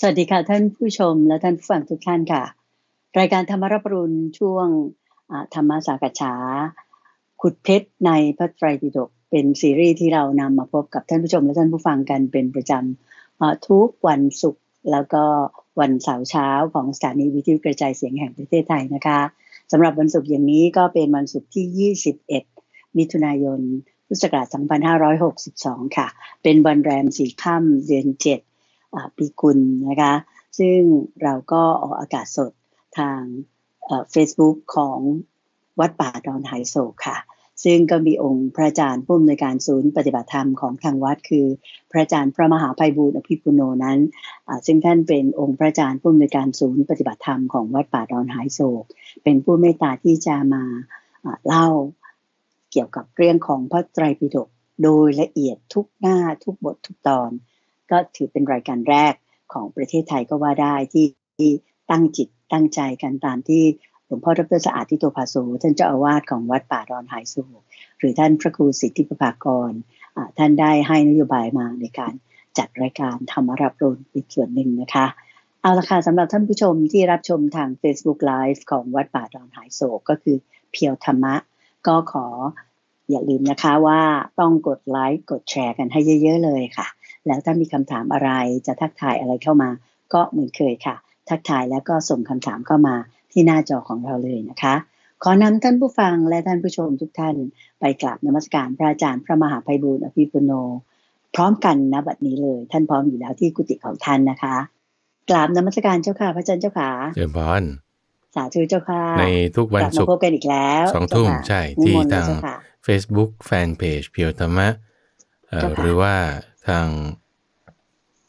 สวัสดีค่ะท่านผู้ชมและท่านผู้ฟังทุกท่านค่ะ รายการธรรมรัปรุณช่วงธรรมสากฉาขุดเพชรในพระไตรปิฎกเป็นซีรีส์ที่เรานำมาพบกับท่านผู้ชมและท่านผู้ฟังกันเป็นประจำทุกวันศุกร์แล้วก็วันเสาร์เช้าของสถานีวิทยุกระจายเสียงแห่งประเทศไทยนะคะสำหรับวันศุกร์อย่างนี้ก็เป็นวันศุกร์ที่ 21 มิถุนายนพุทธศักราช 2562 ค่ะ เป็นวันแรมสี่ค่ำเดือนเจดปีกุลนะคะ ซึ่งเราก็ออกอากาศสดทาง Facebook ของวัดป่าดอนไฮโซค่ะ ซึ่งก็มีองค์พระอาจารย์ผู้อำนวยการศูนย์ปฏิบัติธรรมของทางวัด คือ พระอาจารย์พระมหาภัยบูร์อภิปุโนนั้น ซึ่งท่านเป็นองค์พระอาจารย์ผู้อำนวยการศูนย์ปฏิบัติธรรมของวัดป่าดอนไฮโซเป็นผู้เมตตาที่จะมาเล่าเกี่ยวกับเรื่องของพระไตรปิฎกโดยละเอียดทุกหน้าทุกบททุกตอนก็ถือเป็นรายการแรกของประเทศไทยก็ว่าได้ที่ตั้งจิตตั้งใจกันตามที่ หลวงพ่อดรสะอาดที่ตัวภาสูท่านเจ้าอาวาสของวัดป่าดอนหายสูหรือท่านพระครูสิทธิประภากรท่านได้ให้นโยบายมาในการจัดรายการธรรมรับรู้อีกส่วนหนึ่งนะคะเอาละค่ะสำหรับท่านผู้ชมที่รับชมทาง Facebook Live ของวัดป่าดอนหายโศกก็คือเพียวธรรมะก็ขออย่าลืมนะคะว่าต้องกดไลค์กดแชร์กันให้เยอะ ๆ เลยค่ะ แล้วถ้ามีคำถามอะไรจะทักทายอะไรเข้ามาก็เหมือนเคยค่ะ ทักทายแล้วก็ส่งคำถามเข้ามาที่หน้าจอของเราเลยนะคะ ขอนำท่านผู้ฟังและท่านผู้ชมทุกท่าน ไปกราบนมัสการพระอาจารย์พระมหาไพบูลอภิปุโน พร้อมกันนะบัดนี้เลยท่านพร้อมอยู่แล้วที่กุฏิของท่านนะคะกราบนมัสการเจ้าค่ะพระอาจารย์เจ้าค่ะเจ้าพานสาธุเจ้าค่ะ ในทุกวันศุกร์พบกันอีกแล้วสองทุ่มใช่ที่ทาง Facebook Fanpage เพียวธรรมะหรือว่าทาง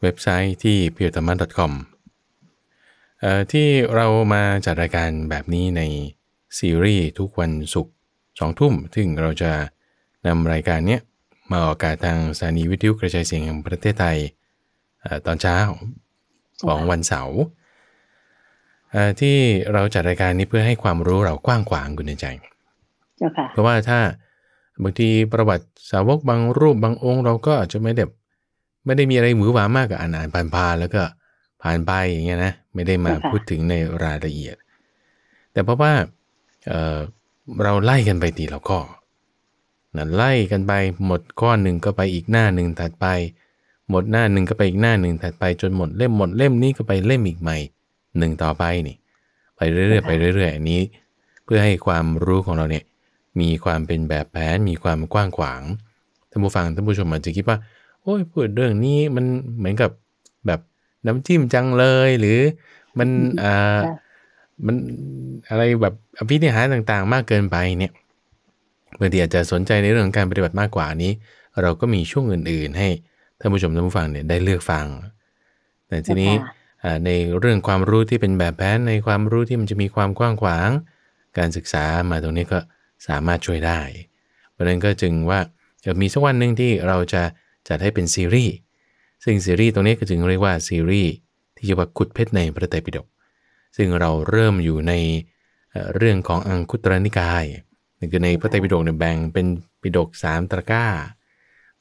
เว็บไซต์ที่ p ียวธรรมะ c o m ที่เรามาจัดรายการแบบนี้ในซีรีส์ทุกวันศุกร์สองทุ่มซึ่งเราจะนำรายการนี้มาออกอากาศทางสถานีวิทยุกระจายเสียงแห่งประเทศไทยตอนเช้า ของวันเสาร์ที่เราจัดรายการนี้เพื่อให้ความรู้เรากว้างขวางคุณในใจ เพราะว่าถ้าบางทีประวัติสาวกบางรูปบางองค์ เราก็อาจจะไม่ได้ไม่ได้มีอะไรหมือหวามากกับอ่านอ่านผ่านพาแล้วก็ผ่านไปอย่างเงี้ยนะไม่ได้มาพูดถึงในรายละเอียด แต่เพราะว่าเเราไล่กันไปตีเรข้อนะไล่กันไป หมดข้อหนึ่งก็ไปอีกหน้าหนึ่งถัดไป หมดหน้าหนึ่งก็ไปอีกหน้าหนึ่งถัดไปจนหมดเล่มหมดเล่มนี้ก็ไปเล่มอีกใหม่หนึ่งต่อไปนี่ไปเรื่อยๆไปเรื่อยๆอันนี้ เพื่อให้ความรู้ของเราเนี่ยมีความเป็นแบบแผนมีความกว้างขวางท่านผู้ฟังท่านผู้ชมอาจจะคิดว่าโอ้ยพูดเรื่องนี้มันเหมือนกับแบบน้ำจิ้มจังเลยหรือมันอ่ามันอะไรแบบอภิเนหาต่างๆมากเกินไปเนี่ยบางทีอาจจะสนใจในเรื่องการปฏิบัติมากกว่านี้ เราก็มีช่วงอื่นๆให้ท่านผู้ชมท่านผู้ฟังเนี่ยได้เลือกฟัง แต่ทีนี้ในเรื่องความรู้ที่เป็นแบบแผนในความรู้ที่มันจะมีความกว้างขวางการศึกษามาตรงนี้ก็สามารถช่วยได้เพราะนั้นก็จึงว่าจะมีสักวันหนึ่งที่เราจะจัดให้เป็นซีรีส์ซึ่งซีรีส์ตรงนี้ก็จึงเรียกว่าซีรีส์ที่รียกว่าขุดเพชรในพระไตรปิฎกซึ่งเราเริ่มอยู่ในเรื่องของอังคุตรนิกายคือในพระไตรปิฎกเนี่ยแบ่งเป็นปิฎกสามตะกร้า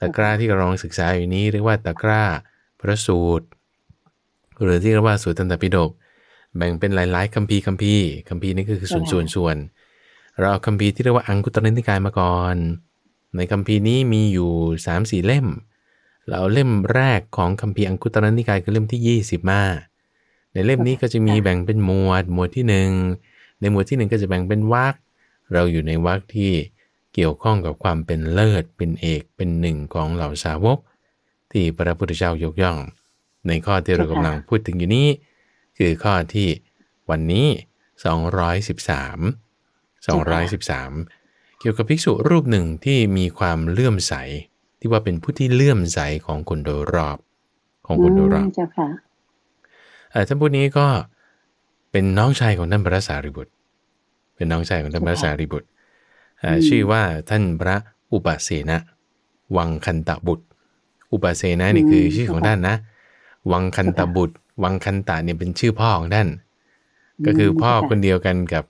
ตะกร้าที่กำลังศึกษาอยู่นี้เรียกว่าตะกร้าพระสูตรหรือที่เรียกว่าสุตตันตปิฎกแบ่งเป็นหลายๆคัมภีร์คัมภีร์คัมภีร์นี่ก็คือส่วนส่วนส่วนเราเอาคัมภีร์ที่เรียกว่าอังคุตรนิกายมาก่อน ในคัมภีร์นี้มีอยู่3ามสี่เล่มเราเล่มแรกของคัมภีร์อังคุตรนิกายคือเล่มที่20มาในเล่มนี้ก็จะมีแบ่งเป็นหมวดหมวดที่ 1 ในหมวดที่1ก็จะแบ่งเป็นวรรคเราอยู่ในวรรคที่เกี่ยวข้องกับความเป็นเลิศเป็นเอกเป็นหนึ่งของเหล่าสาวก ที่พระพุทธเจ้ายกย่องในข้อที่เรากำลังพูดถึงอยู่นี้คือข้อที่วันนี้213 213เกี่ยวกับภิกษุรูปหนึ่งที่มีความเลื่อมใส ที่ว่าเป็นผู้ที่เลื่อมใสของคนโดยรอบของคนโดยรอบท่านผู้นี้ก็เป็นน้องชายของท่านพระสารีบุตร เป็นน้องชายของท่านพระสารีบุตรชื่อว่าท่านพระอุปเสนะ วังคันตะบุตร อุปเสนะนี่คือชื่อของท่านนะวังคันตบุตร วังคันตะเนี่ยเป็นชื่อพ่อของท่าน ก็คือพ่อคนเดียวกันกับ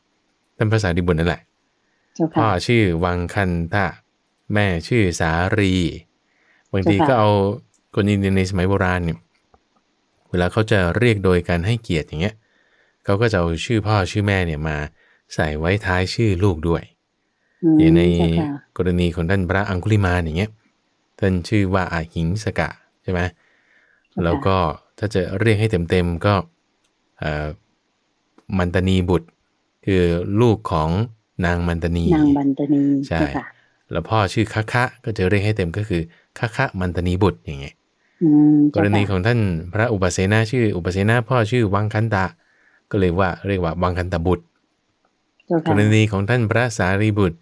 ท่านพระสารีบุตรนั่นแหละพ่อชื่อวังคันตะแม่ชื่อสารี บางทีก็เอาคนอินเดียในสมัยโบราณเนี่ย เวลาเขาจะเรียกโดยการให้เกียรติอย่างเงี้ย เขาก็จะเอาชื่อพ่อชื่อแม่เนี่ยมา ใส่ไว้ท้ายชื่อลูกด้วยอย่างในกรณีของท่านพระอังคุลิมาอย่างเงี้ย ท่านชื่อว่าอาหิงสกะใช่ไหมแล้วก็ถ้าจะเรียกให้เต็มๆก็มันตนีบุตรคือลูกของนางมันตนีนางมันตนีใช่แล้วพ่อชื่อคะคะ ก็จะเรียกให้เต็มก็คือคะคะมันตนีบุตรอย่างเงี้ยกรณีของท่านพระอุปเสนาชื่อ อุปเสนาพ่อชื่อวังคันตะ ก็เลยว่าเรียกว่าวังคันตบุตรกรณีของท่านพระสารีบุตร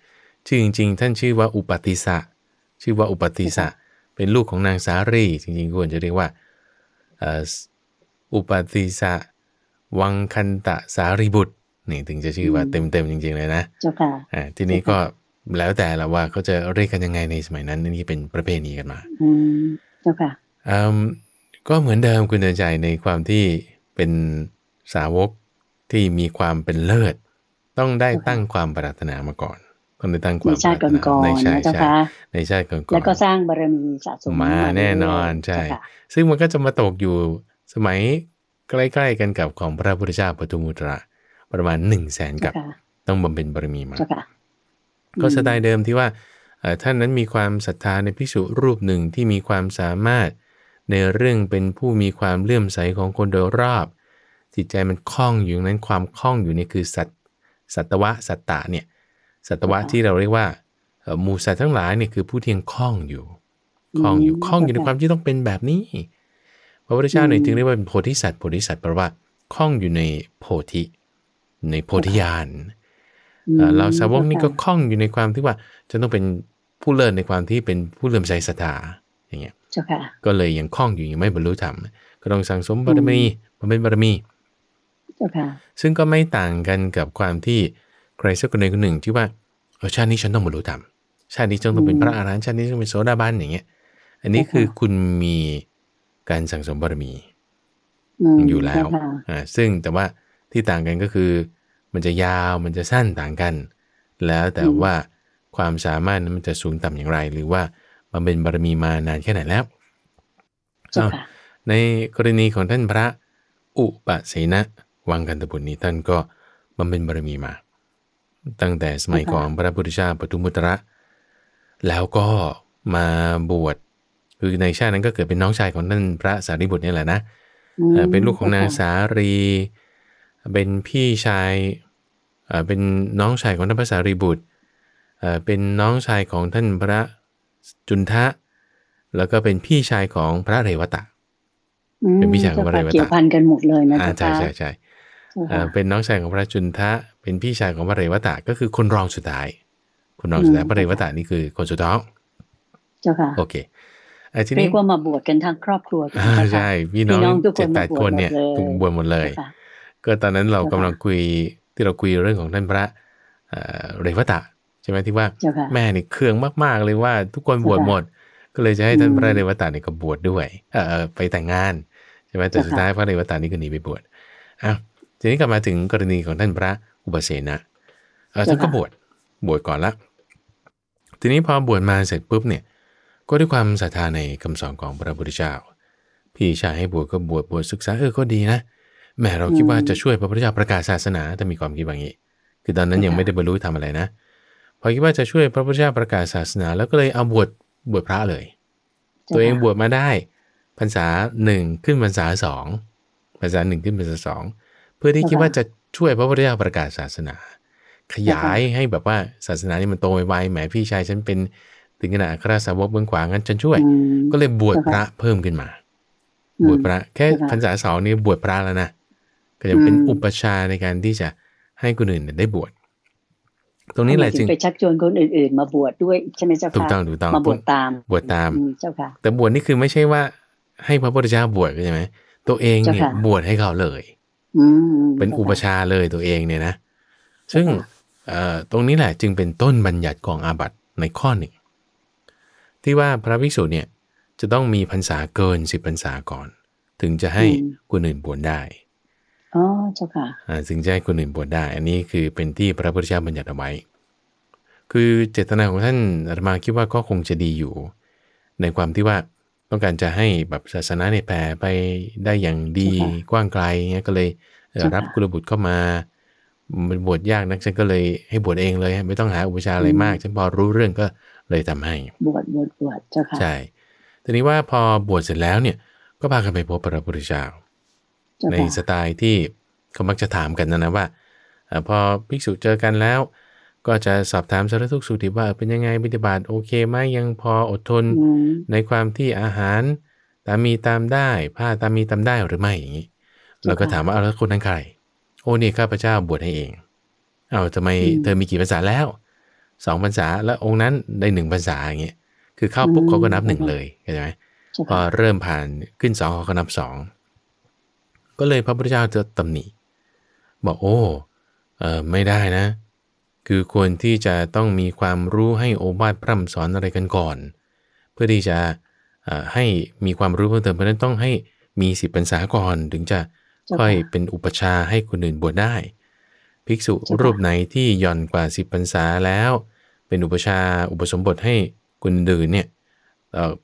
ชื่อจริงๆท่านชื่อว่าอุปติสะ ชื่อว่าอุปติสะ เป็นลูกของนางสารีจริงๆควรจะเรียกว่าอุปติสะวังคันตะสารีบุตรนี่ถึงจะชื่อว่าเต็มๆจริงๆเลยนะเจ้าค่ะทีนี้ก็แล้วแต่ละว่าเขาจะเรียกกันยังไงในสมัยนั้น นี่เป็นประเพณีกันมาเจ้าค่ะก็เหมือนเดิมคุณเดินใจในความที่เป็นสาวกที่มีความเป็นเลิศ ต้องได้ตั้งความปรารถนามาก่อนคนในทางความในชาติก่อนๆใจชาคะในชาติก่อนๆแล้วก็สร้างบารมีสะสมมาแน่นอนใช่ซึ่งมันก็จะมาตกอยู่สมัยใกล้ๆกันกับของพระพุทธเจ้าปทุมุตระ ประมาณหนึ่งแสนกับต้องบำเพ็ญบารมีมาก็สไตล์เดิมที่ว่าท่านนั้นมีความศรัทธาในภิกษุรูปหนึ่งที่มีความสามารถในเรื่องเป็นผู้มีความเลื่อมใสของคนโดยรอบจิตใจมันคล่องอยู่นั้นความคล่องอยู่นี่คือสัตสัตวะสัตตะเนี่ยสัตวะที่เราเรียกว่ามูสัตว์ทั้งหลายเนี่ยคือผู้ที่ยังคล้องอยู่คล้องอยู่คล้องอยู่ในความที่ต้องเป็นแบบนี้พระพุทธเจ้าเนี่ยจึงเรียกว่าเป็นโพธิสัตว์โพธิสัตว์แปลว่าคล้องอยู่ในโพธิ ในโพธิญาณเราสาวกนี่ก็คล้องอยู่ในความที่ว่า จะต้องเป็นผู้เลิศในความที่เป็นผู้เลื่อมใสศรัทธาอย่างเงี้ยก็เลยยังคล้องอยู่ยังไม่บรรลุธรรมก็ต้องสั่งสมบารมีบำเพ็ญบารมี ซึ่งก็ไม่ต่างกันกับความที่ใครสักคนใดคนหนึ่งที่ว่าเออชาตินี้ฉันต้องบรรลุธรรมชาตินี้ฉันต้องเป็นพระอรหันต์ชาตินี้ต้องเป็นโสดาบันอย่างเงี้ย อันนี้คือคุณมีการสั่งสมบารมีอยู่แล้วอ่าซึ่งแต่ว่าที่ต่างกันก็คือ มันจะยาวมันจะสั้นต่างกัน แล้วแต่ว่าความสามารถนั้นมันจะสูงต่ำอย่างไร หรือว่ามันเป็นบารมีมานานแค่ไหนแล้วในกรณีของท่านพระ อุปเสนะวังกันตบุตรนี้ท่านก็บำเพ็ญบารมีมาตั้งแต่สมัยของพระพุทธเจ้าปทุมุตระแล้วก็มาบวชคือในชาตินั้นก็เกิดเป็นน้องชายของท่านพระสารีบุตรนี่แหละนะเป็นลูกของนางสารี เป็นพี่ชาย เป็นน้องชายของท่านพระสารีบุตรเป็นน้องชายของท่านพระจุนทะ แล้วก็เป็นพี่ชายของพระเรวตะเป็นพี่ชายของพระเรวตะเกี่ยวพันกันหมดเลยนะจ๊ะใช่ใช่ใช่เป็นน้องชายของพระจุนทะเป็นพี่ชายของพระเรวตะก็คือคนรองสุดท้าย คนรองสุดท้ายพระเรวตะนี่คือคนสุดท้อง เจ้าค่ะโอเคทเรียกว่ามาบวชกันทั้งครอบครัว ใช่พี่น้องเจ็ดแปดคนเนี่ยถูกบวชหมดเลยก็ตอนนั้นเรากำลังคุยที่เราคุยเรื่องของท่านพระเรวตะใช่ไหมที่ว่าแม่นี่เครื่องมากๆ เลยว่า ทุกคนบวชหมด ก็เลยจะให้ท่านพระเรวตะนี่ก็บวชด้วยเออไปแต่งงานใช่ไหมแต่สุดท้ายพระเรวตะนี่ก็หนีไปบวชอ้าทีนี้กลับมาถึงกรณีของท่านพระอุปเสนะเออท่านก็บวชบวชก่อนละทีนี้พอบวชมาเสร็จปุ๊บเนี่ยก็ด้วยความศรัทธาในคำสอนของพระพุทธเจ้า พี่ชายให้บวชก็บวชบวชศึกษาเออก็ดีนะ แม่เราคิดว่าจะช่วยพระพุทธเจ้าประกาศศาสนา แต่มีความคิดแบบนี้ คือตอนนั้นยังไม่ได้บรรลุทำอะไรนะ พอคิดว่าจะช่วยพระพุทธเจ้าประกาศศาสนา แล้วก็เลยเอาบวชบวชพระเลย ตัวเองบวชมาได้พรรษาหนึ่งขึ้นพรรษาสองพรรษาหนึ่งขึ้นพรรษาสองเพื่อที่คิดว่าจะช่วยพระพุทธเจ้าประกาศศาสนา ขยายให้แบบว่าศาสนานี่มันโตไวๆแหมพี่ชายฉันเป็นถึงขนาดคราสาวกเบื้องขวางั้นฉันช่วยก็เลยบวชพระเพิ่มขึ้นมา บวชพระ แค่พรรษาสองนี่บวชพระแล้วนะ ก็จะเป็นอุปชาในการที่จะให้คนอื่นได้บวชตรงนี้แหละจึงไปชักชวนคนอื่น ๆ มาบวชด้วยใช่ไหมเจ้าค่ะถูกต้องถูกต้องมาบวชตามบวชตามเจ้าค่ะแต่บวชนี่คือไม่ใช่ว่า ให้พระพุทธเจ้าบวชใช่ไหมตัวเองเนี่ยบวชให้เขาเลยเป็นอุปชาเลยตัวเองเนี่ยนะ ซึ่งตรงนี้แหละจึงเป็นต้นบัญญัติของอาบัตในข้อหนึ่งที่ว่าพระภิกษุเนี่ยจะต้องมีพรรษาเกินสิบพรรษาก่อน ถึงจะให้คนอื่นบวชได้อ๋อเจ้าค่ะถึงจะให้คนอื่นบวชได้ อันนี้คือเป็นที่พระพุทธเจ้าบัญญัติเอาไว้ คือเจตนาของท่านอาตมาคิดว่าก็คงจะดีอยู่ ในความที่ว่าต้องการจะให้แบบศาสนาในแผ่ไปได้อย่างดีกว้างไกลเงี้ยก็เลยรับกุลบุตรเข้ามาป็นบวชยากนักฉันก็เลยให้บวชเองเลย ไม่ต้องหาอุปชาอะไรมาก ฉันพอรู้เรื่องก็เลยทำให้บวชบวชบวชเจ้าค่ะใช่ทีนี้ว่าพอบวชเสร็จแล้วเนี่ย ก็พากันไปพบพระพุทธเจ้าในสไตล์ที่เขามักจะถามกันนะนะว่า พอภิกษุเจอกันแล้วก็จะสอบถามสารทุกสุขดิบว่าเป็นยังไงปฏิบัติโอเคไหมยังพออดทนในความที่อาหาร ตามมีตามได้ ผ้าตามมีตามได้หรือไม่อย่างนี้เราก็ถามว่าเอาแล้วคนนั้นใคร โอ้นี่ข้าพเจ้าบวชให้เองเอาทำไมเธอมีกี่ภาษาแล้วสองภาษาแล้วองค์นั้นได้หนึ่งภาษาอย่างเงี้ยคือเข้าปุ๊บเขาก็นับหนึ่งเลยเข้าใจไหมพอเริ่มผ่านขึ้นสองเขาก็นับสองก็เลยพระพุทธเจ้าจะตำหนิบอกโอ้เออไม่ได้นะเคือควรที่จะต้องมีความรู้ให้โอวาทพร่ำสอนอะไรกันก่อน เพื่อที่จะให้มีความรู้เพิ่มเติมเพราะนั้นต้องให้มีสิบพรรษาก่อนถึงจะค่อยเป็นอุปชาให้คนอื่นบวชได้ ภิกษุรูปไหนที่ย่อนกว่าสิบพรรษาแล้ว เป็นอุปชาอุปสมบทให้คนอื่นเนี่ย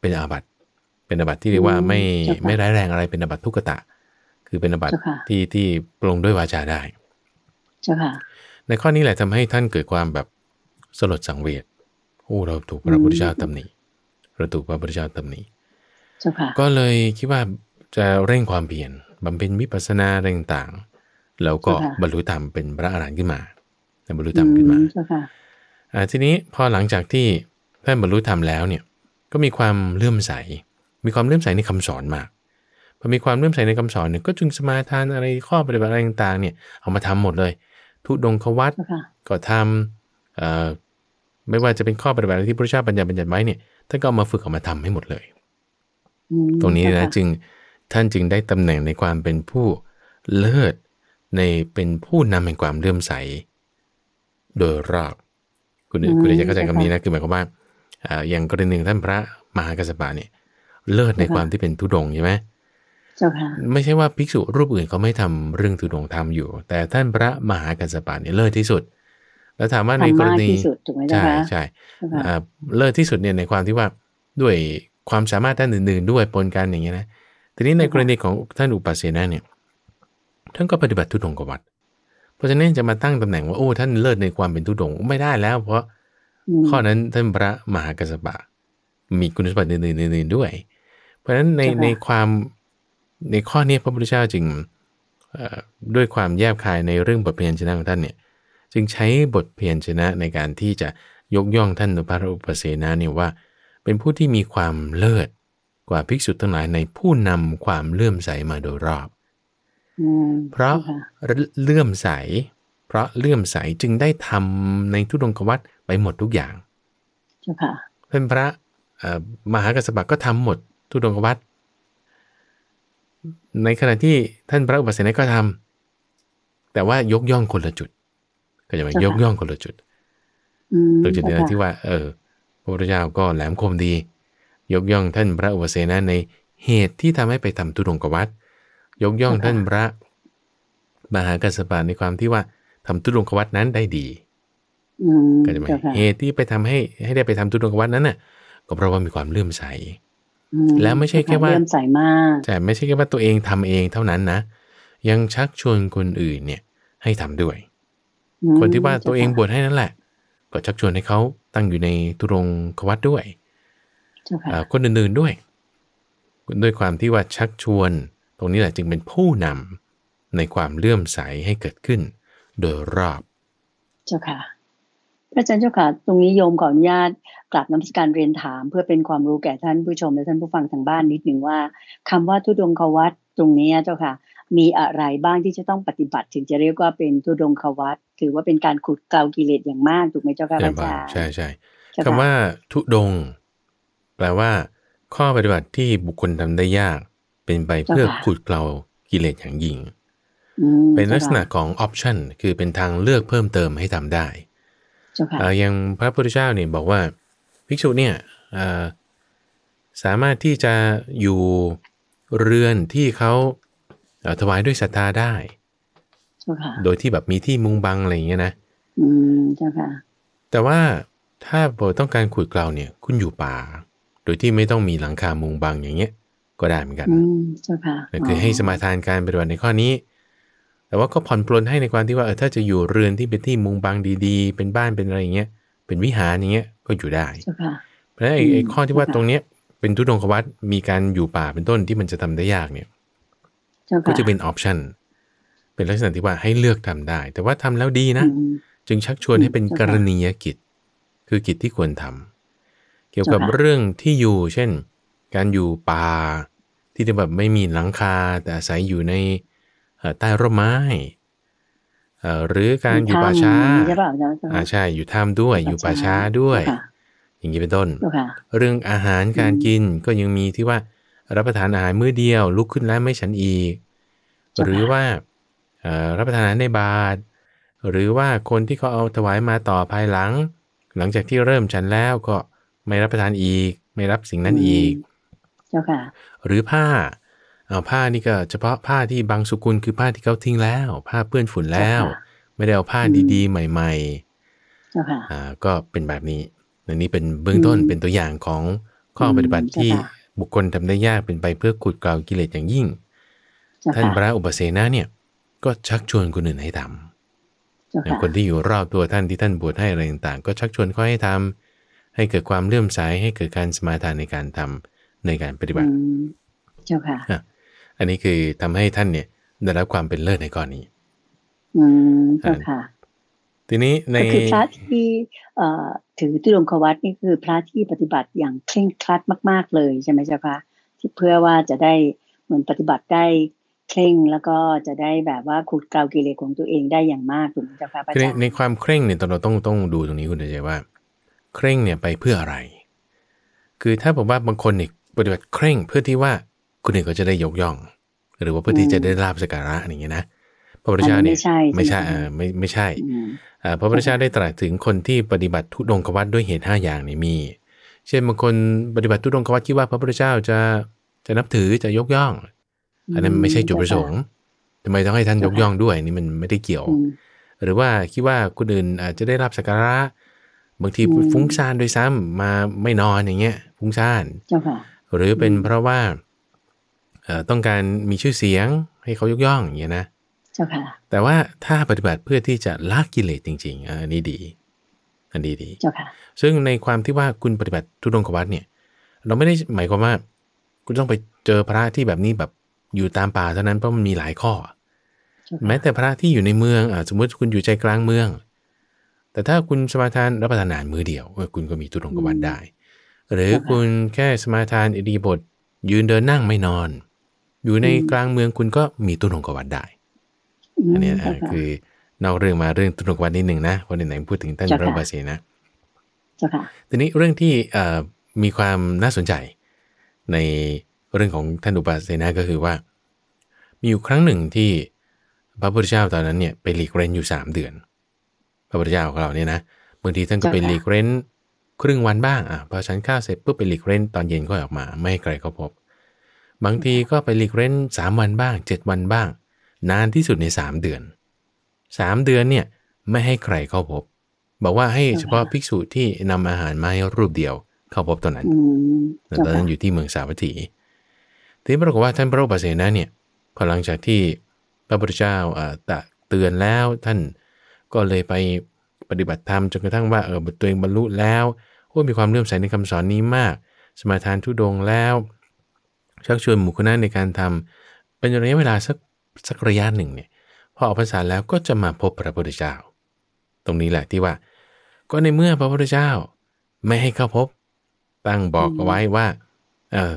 เป็นอาบัติเป็นอาบัติที่เรียกว่าไม่ไม่ร้ายแรงอะไรเป็นอาบัติทุกตะ คือเป็นอาบัติที่ที่ปลงด้วยวาจาได้เจ้าค่ะในข้อนี้แหละทำให้ท่านเกิดความแบบสลดสังเวช โอ้เราถูกพระพุทธเจ้าตำหนิ เราถูกพระพุทธเจ้าตำหนิก็เลยคิดว่าจะเร่งความเพียรบำเพ็ญวิปัสสนาอะไรต่างๆ แล้วก็บรรลุธรรมเป็นพระอรหันต์ขึ้นมาบรรลุธรรมขึ้นมา ทีนี้พอหลังจากที่ท่านบรรลุธรรมแล้วเนี่ย ก็มีความเลื่อมใส มีความเลื่อมใสในคำสอนมาก พอมีความเลื่อมใสในคำสอนเนี่ยก็จึงสมาทานอะไรข้อปฏิบัติอะไรต่างๆ เนี่ย เอามาทำหมดเลยทุดงควัตก็ทำไม่ว่าจะเป็นข้อปฏิบัติที่พระเจ้าบัญญัติบัญญัติไว้เนี่ยท่านก็มาฝึกออกมาทำให้หมดเลย ตรงนี้นะจึงท่านจึงได้ตำแหน่งในความเป็นผู้เลิศในเป็นผู้นำแห่งความเลื่อมใส โดยรอบคุณคุณเลยจะเข้าใจคำนี้นะคือหมายความว่า อย่างกรณีหนึ่งท่านพระมหากัสสปะเนี่ย เลิศในความที่เป็นทุดงใช่ไหมไม่ใช่ว่าภิกษุรูปอื่นเขาไม่ทำเรื่องืุดงธรรมอยู่ แต่ท่านพระมหากัสปะเนี่ยเลิศที่สุด แล้วถามว่าในกรณีใช่ ใช่ เลิศที่สุดเนี่ยในความที่ว่าด้วยความสามารถด้านอื่น ๆ ด้วยปนกันอย่างเงี้ยนะ ทีนี้ในกรณีของท่านอุปเสนาเนี่ยท่านก็ปฏิบัติทุดงกวัดเพราะฉะนั้นจะมาตั้งตำแหน่งว่าโอ้ท่านเลิศในความเป็นทุดงไม่ได้แล้ว เพราะข้อนั้นท่านพระมหากัสปะมีคุณสมบัติอื่นๆด้วย เพราะฉะนั้นในในความในข้อนี้พระพุทธเจ้าจึงด้วยความแยบคายในเรื่องบทเพียรชนะของท่านเนี่ยจึงใช้บทเพียรชนะในการที่จะยกย่องท่านพระอุปเสนาเนี่ยว่า เป็นผู้ที่มีความเลิศกว่าภิกษุทั้งหลายในผู้นำความเลื่อมใสมาโดยรอบเพราะเลื่อมใสเพราะเลื่อมใสจึงได้ทำในทุดงควัตไปหมดทุกอย่างเป็นพระมหากัสสปะก็ทำหมดทุดงควัตในขณะที่ท่านพระอุปเสนก็ทำ แต่ว่ายกย่องคนละจุดก็จะมายกย่องคนละจุดตัวจุดเดียวที่ว่า เออพระพุทธเจ้าก็แหลมคมดี ยกย่องท่านพระอุปเสนในเหตุที่ทำให้ไปทำทุรงกวัตยกย่องท่านพระมหากัสปะในความที่ว่าทำทุรงกวัตนั้นได้ดีก็จะหมเหตุที่ไปทำให้ให้ได้ไปทำทุรงกวัตนั้นน่ะก็เพราะว่ามีความเลื่อมใสแล้วไม่ใช่แค่ว่าเ่มใส่มาก แต่ไม่ใช่แค่ว่าตัวเองทำเองเท่านั้นนะ ยังชักชวนคนอื่นเนี่ยให้ทำด้วย คนที่ว่าตัวเองบวชให้นั่นแหละก็ชักชวนให้เขาตั้งอยู่ในทุรงควัดด้วย คนอื่นๆด้วยด้วยความที่ว่าชักชวน ตรงนี้แหละจึงเป็นผู้นำในความเลื่อมใสให้เกิดขึ้นโดยรอบเจ้าค่ะพระอาจารย์เจ้าค่ะ ตรงนี้โยมขออนุญาตกลับน้ำสการเรียนถาม เพื่อเป็นความรู้แก่ท่านผู้ชมและท่านผู้ฟังทางบ้านนิดหนึ่งว่า คำว่าทุดงควัตตรงนี้เจ้าค่ะ มีอะไรบ้างที่จะต้องปฏิบัติ ถึงจะเรียกว่าเป็นทุดงควัตถือว่าเป็นการขุดเกลากิเลสอย่างมากถูกไหมเจ้าค่ะพระอาจารย์ใช่ใช่คำว่าทุดง แปลว่า ข้อปฏิบัติที่บุคคลทำได้ยาก เป็นไปเพื่อขุดเกลากิเลสอย่างยิ่งเป็นลักษณะของออปชันคือเป็นทางเลือกเพิ่มเติมให้ทำได้อย่างพระพุทธเจ้าเนี่ยบอกว่าภิกษุเนี่ยสามารถที่จะอยู่เรือนที่เขาถวายด้วยศรัทธาได้ โดยที่แบบมีที่มุงบังอะไรอย่างเงี้ยนะอืมเจ้าค่ะแต่ว่าถ้าเราต้องการขุดกล่าวเนี่ยคุณอยู่ป่า โดยที่ไม่ต้องมีหลังคามุงบังอย่างเงี้ยก็ได้เหมือนกันอืมเจ้าค่ะคือให้สมาทานการปฏิบัติในข้อนี้แต่ว่าก็ผ่อนปลนให้ในความที่ว่าเออถ้าจะอยู่เรือนที่เป็นที่มุงบังดีๆ เป็นบ้านเป็นอะไรอย่างเงี้ยเป็นวิหารอย่างเงี้ยก็อยู่ได้เพราะฉะนั้นไอ้ข้อที่ว่าตรงเนี้ยเป็นทุดงควัตมีการอยู่ป่าเป็นต้นที่มันจะทำได้ยากเนี่ยก็จะเป็นออปชันเป็นลักษณะที่ว่าให้เลือกทำได้ แต่ว่าทำแล้วดีนะ จึงชักชวนให้เป็นกรณียกิจ คือกิจที่ควรทำ เกี่ยวกับเรื่องที่อยู่ เช่นการอยู่ป่าที่แบบไม่มีหลังคาแต่อาศัยอยู่ในใต้ร่มไม้ หรือการอยู่ป่าช้าอ่าใช่ อยู่ถ้ำด้วย อยู่ป่าช้าด้วย อย่างนี้เป็นต้น เรื่องอาหารการกินก็ยังมีที่ว่ารับประทานอาหารมื้อเดียว ลุกขึ้นแล้วไม่ฉันอีก หรือว่ารับประทานอาหารในบาท หรือว่าคนที่เขาเอาถวายมาต่อภายหลัง หลังจากที่เริ่มฉันแล้วก็ไม่รับประทานอีกไม่รับสิ่งนั้นอีกเจ้าค่ะ หรือผ้าเอาผ้านี่ก็เฉพาะผ้าที่บางสุกุล คือผ้าที่เขาทิ้งแล้ว ผ้าเปื้อนฝุ่นแล้ว ไม่ได้เอาผ้าดี ๆ ใหม่ๆอ่าก็เป็นแบบนี้อันนี้เป็นเบื้องต้นเป็นตัวอย่างของข้อปฏิบัติที่บุคคลทำได้ยากเป็นไปเพื่อขุดกล่าวกิเลสอย่างยิ่ง ท่านพระอุปเสนาเนี่ย ก็ชักชวนคนอื่นให้ทำคนที่อยู่รอบตัวท่านที่ท่านบวชให้อะไรต่างๆ ก็ชักชวนเขาให้ทำให้เกิดความเลื่อมใสให้เกิดการสมาทานในการทำในการปฏิบัติเจ้าค่ะอันนี้คือทำให้ท่านเนี่ย ได้รับความเป็นเลิศในกรณีอืมค่ะ ทีนี้ในคือพระที่ถือตุลงควัตนี่คือพระที่ปฏิบัติอย่างเคร่งครัดมากๆเลย ใช่ไหมเจ้าคะที่เพื่อว่าจะได้เหมือนปฏิบัติได้เคร่งแล้วก็จะได้แบบว่าขุดเกลากิเลสของตัวเองได้อย่างมากถูกไหมเจ้าคะอาจารย์ในความเคร่งเนี่ยตอนเราต้องต้องดูตรงนี้คุณเดชว่า เคร่งเนี่ยไปเพื่ออะไร คือถ้าผมว่าบางคนเนี่ยปฏิบัติเคร่งเพื่อที่ว่าคนอื่นก็จะได้ยกย่อง หรือว่าเพื่อที่จะได้ลาบสการะอย่างเงี้ยนะพระพุทธเจ้าเนี่ยไม่ใช่ไม่ไม่ใช่ พระพุทธเจ้าได้ตรัสถึงคนที่ปฏิบัติทุดงควัตด้วยเหตุห้าอย่างนี่มี เช่นบางคนปฏิบัติทุดงควัตคิดว่าพระพุทธเจ้าจะจะนับถือจะยกย่อง อันนั้นไม่ใช่จุดประสงค์ทำไมต้องให้ท่านยกย่องด้วยนี่มันไม่ได้เกี่ยว หรือว่าคิดว่าคนอื่นอาจจะได้รับสักการะ บางทีฟุ้งซ่านด้วยซ้ำมาไม่นอนอย่างเงี้ย ฟุ้งซ่านหรือเป็นเพราะว่าต้องการมีชื่อเสียงให้เขายกย่องอย่างนี้นะ เจ้าค่ะแต่ว่าถ้าปฏิบัติเพื่อที่จะละกกิเลสจริงๆอันนี้ดี อันนี้ดีเจ้าค่ะซึ่งในความที่ว่าคุณปฏิบัติทุดงควัตเนี่ยเราไม่ได้หมายความว่า คุณต้องไปเจอพระที่แบบนี้แบบอยู่ตามป่าเท่านั้นเพราะมันมีหลายข้อ แม้แต่พระที่อยู่ในเมืองอสมมติคุณอยู่ใจกลางเมือง แต่ถ้าคุณสมาทานรับประทานอาหารมือเดียวคุณก็มีทุดงควัตได้ หรือคุณแค่สมาทานอิริบทยืนเดินนั่งไม่นอนอยู่ในกลางเมืองคุณก็มีตู้นงกวัดได้ อันนี้คือนอกเรื่องมาเรื่องตุนกวัดนิดหนึ่งนะวันไหนพูดถึงท่านพระบาสีนะทีนี้เรื่องที่มีความน่าสนใจในเรื่องของท่านอุบาเสนาก็คือว่า มีอยู่ครั้งหนึ่งที่พระพุทธเจ้าตอนนั้นเนี่ยไปหลีกเร้นอยู่สามเดือน พระพุทธเจ้าของเราเนี่ยนะบางทีท่านก็ไปหลีกเร้นครึ่งวันบ้างอ่ะพอฉันข้าวเสร็จปุ๊บไปหลีกเร้นตอนเย็นก็ออกมาไม่ใใครเขาพบบางทีก็ไปหลีกเล่น3 วันบ้าง 7 วันบ้าง นานที่สุดใน 3 เดือน 3 เดือนเนี่ยไม่ให้ใครเข้าพบ บอกว่าให้เฉพาะภิกษุที่นำอาหารมาให้รูปเดียวเข้าพบตอนนั้น ตอนนั้นอยู่ที่เมืองสาวัตถีทีปรากฏว่าท่านพระอุปเสนะเนี่ยพอหลังจากที่พระพุทธเจ้าตะเตือนแล้วท่านก็เลยไปปฏิบัติธรรม จนกระทั่งว่าเออตัวเองบรรลุแล้วโอ้มีความเลื่อมใสในคำสอนนี้มาก สมาทานทุดงแล้วชักชวนหมู่คณะในการทำเป็นระยะเวลาสักสักระยะหนึ่งเนี่ยพอออกพรรษาแล้วก็จะมาพบพระพุทธเจ้าตรงนี้แหละที่ว่า ก็ในเมื่อพระพุทธเจ้าไม่ให้เข้าพบตั้งบอกเอาไว้ว่าเออ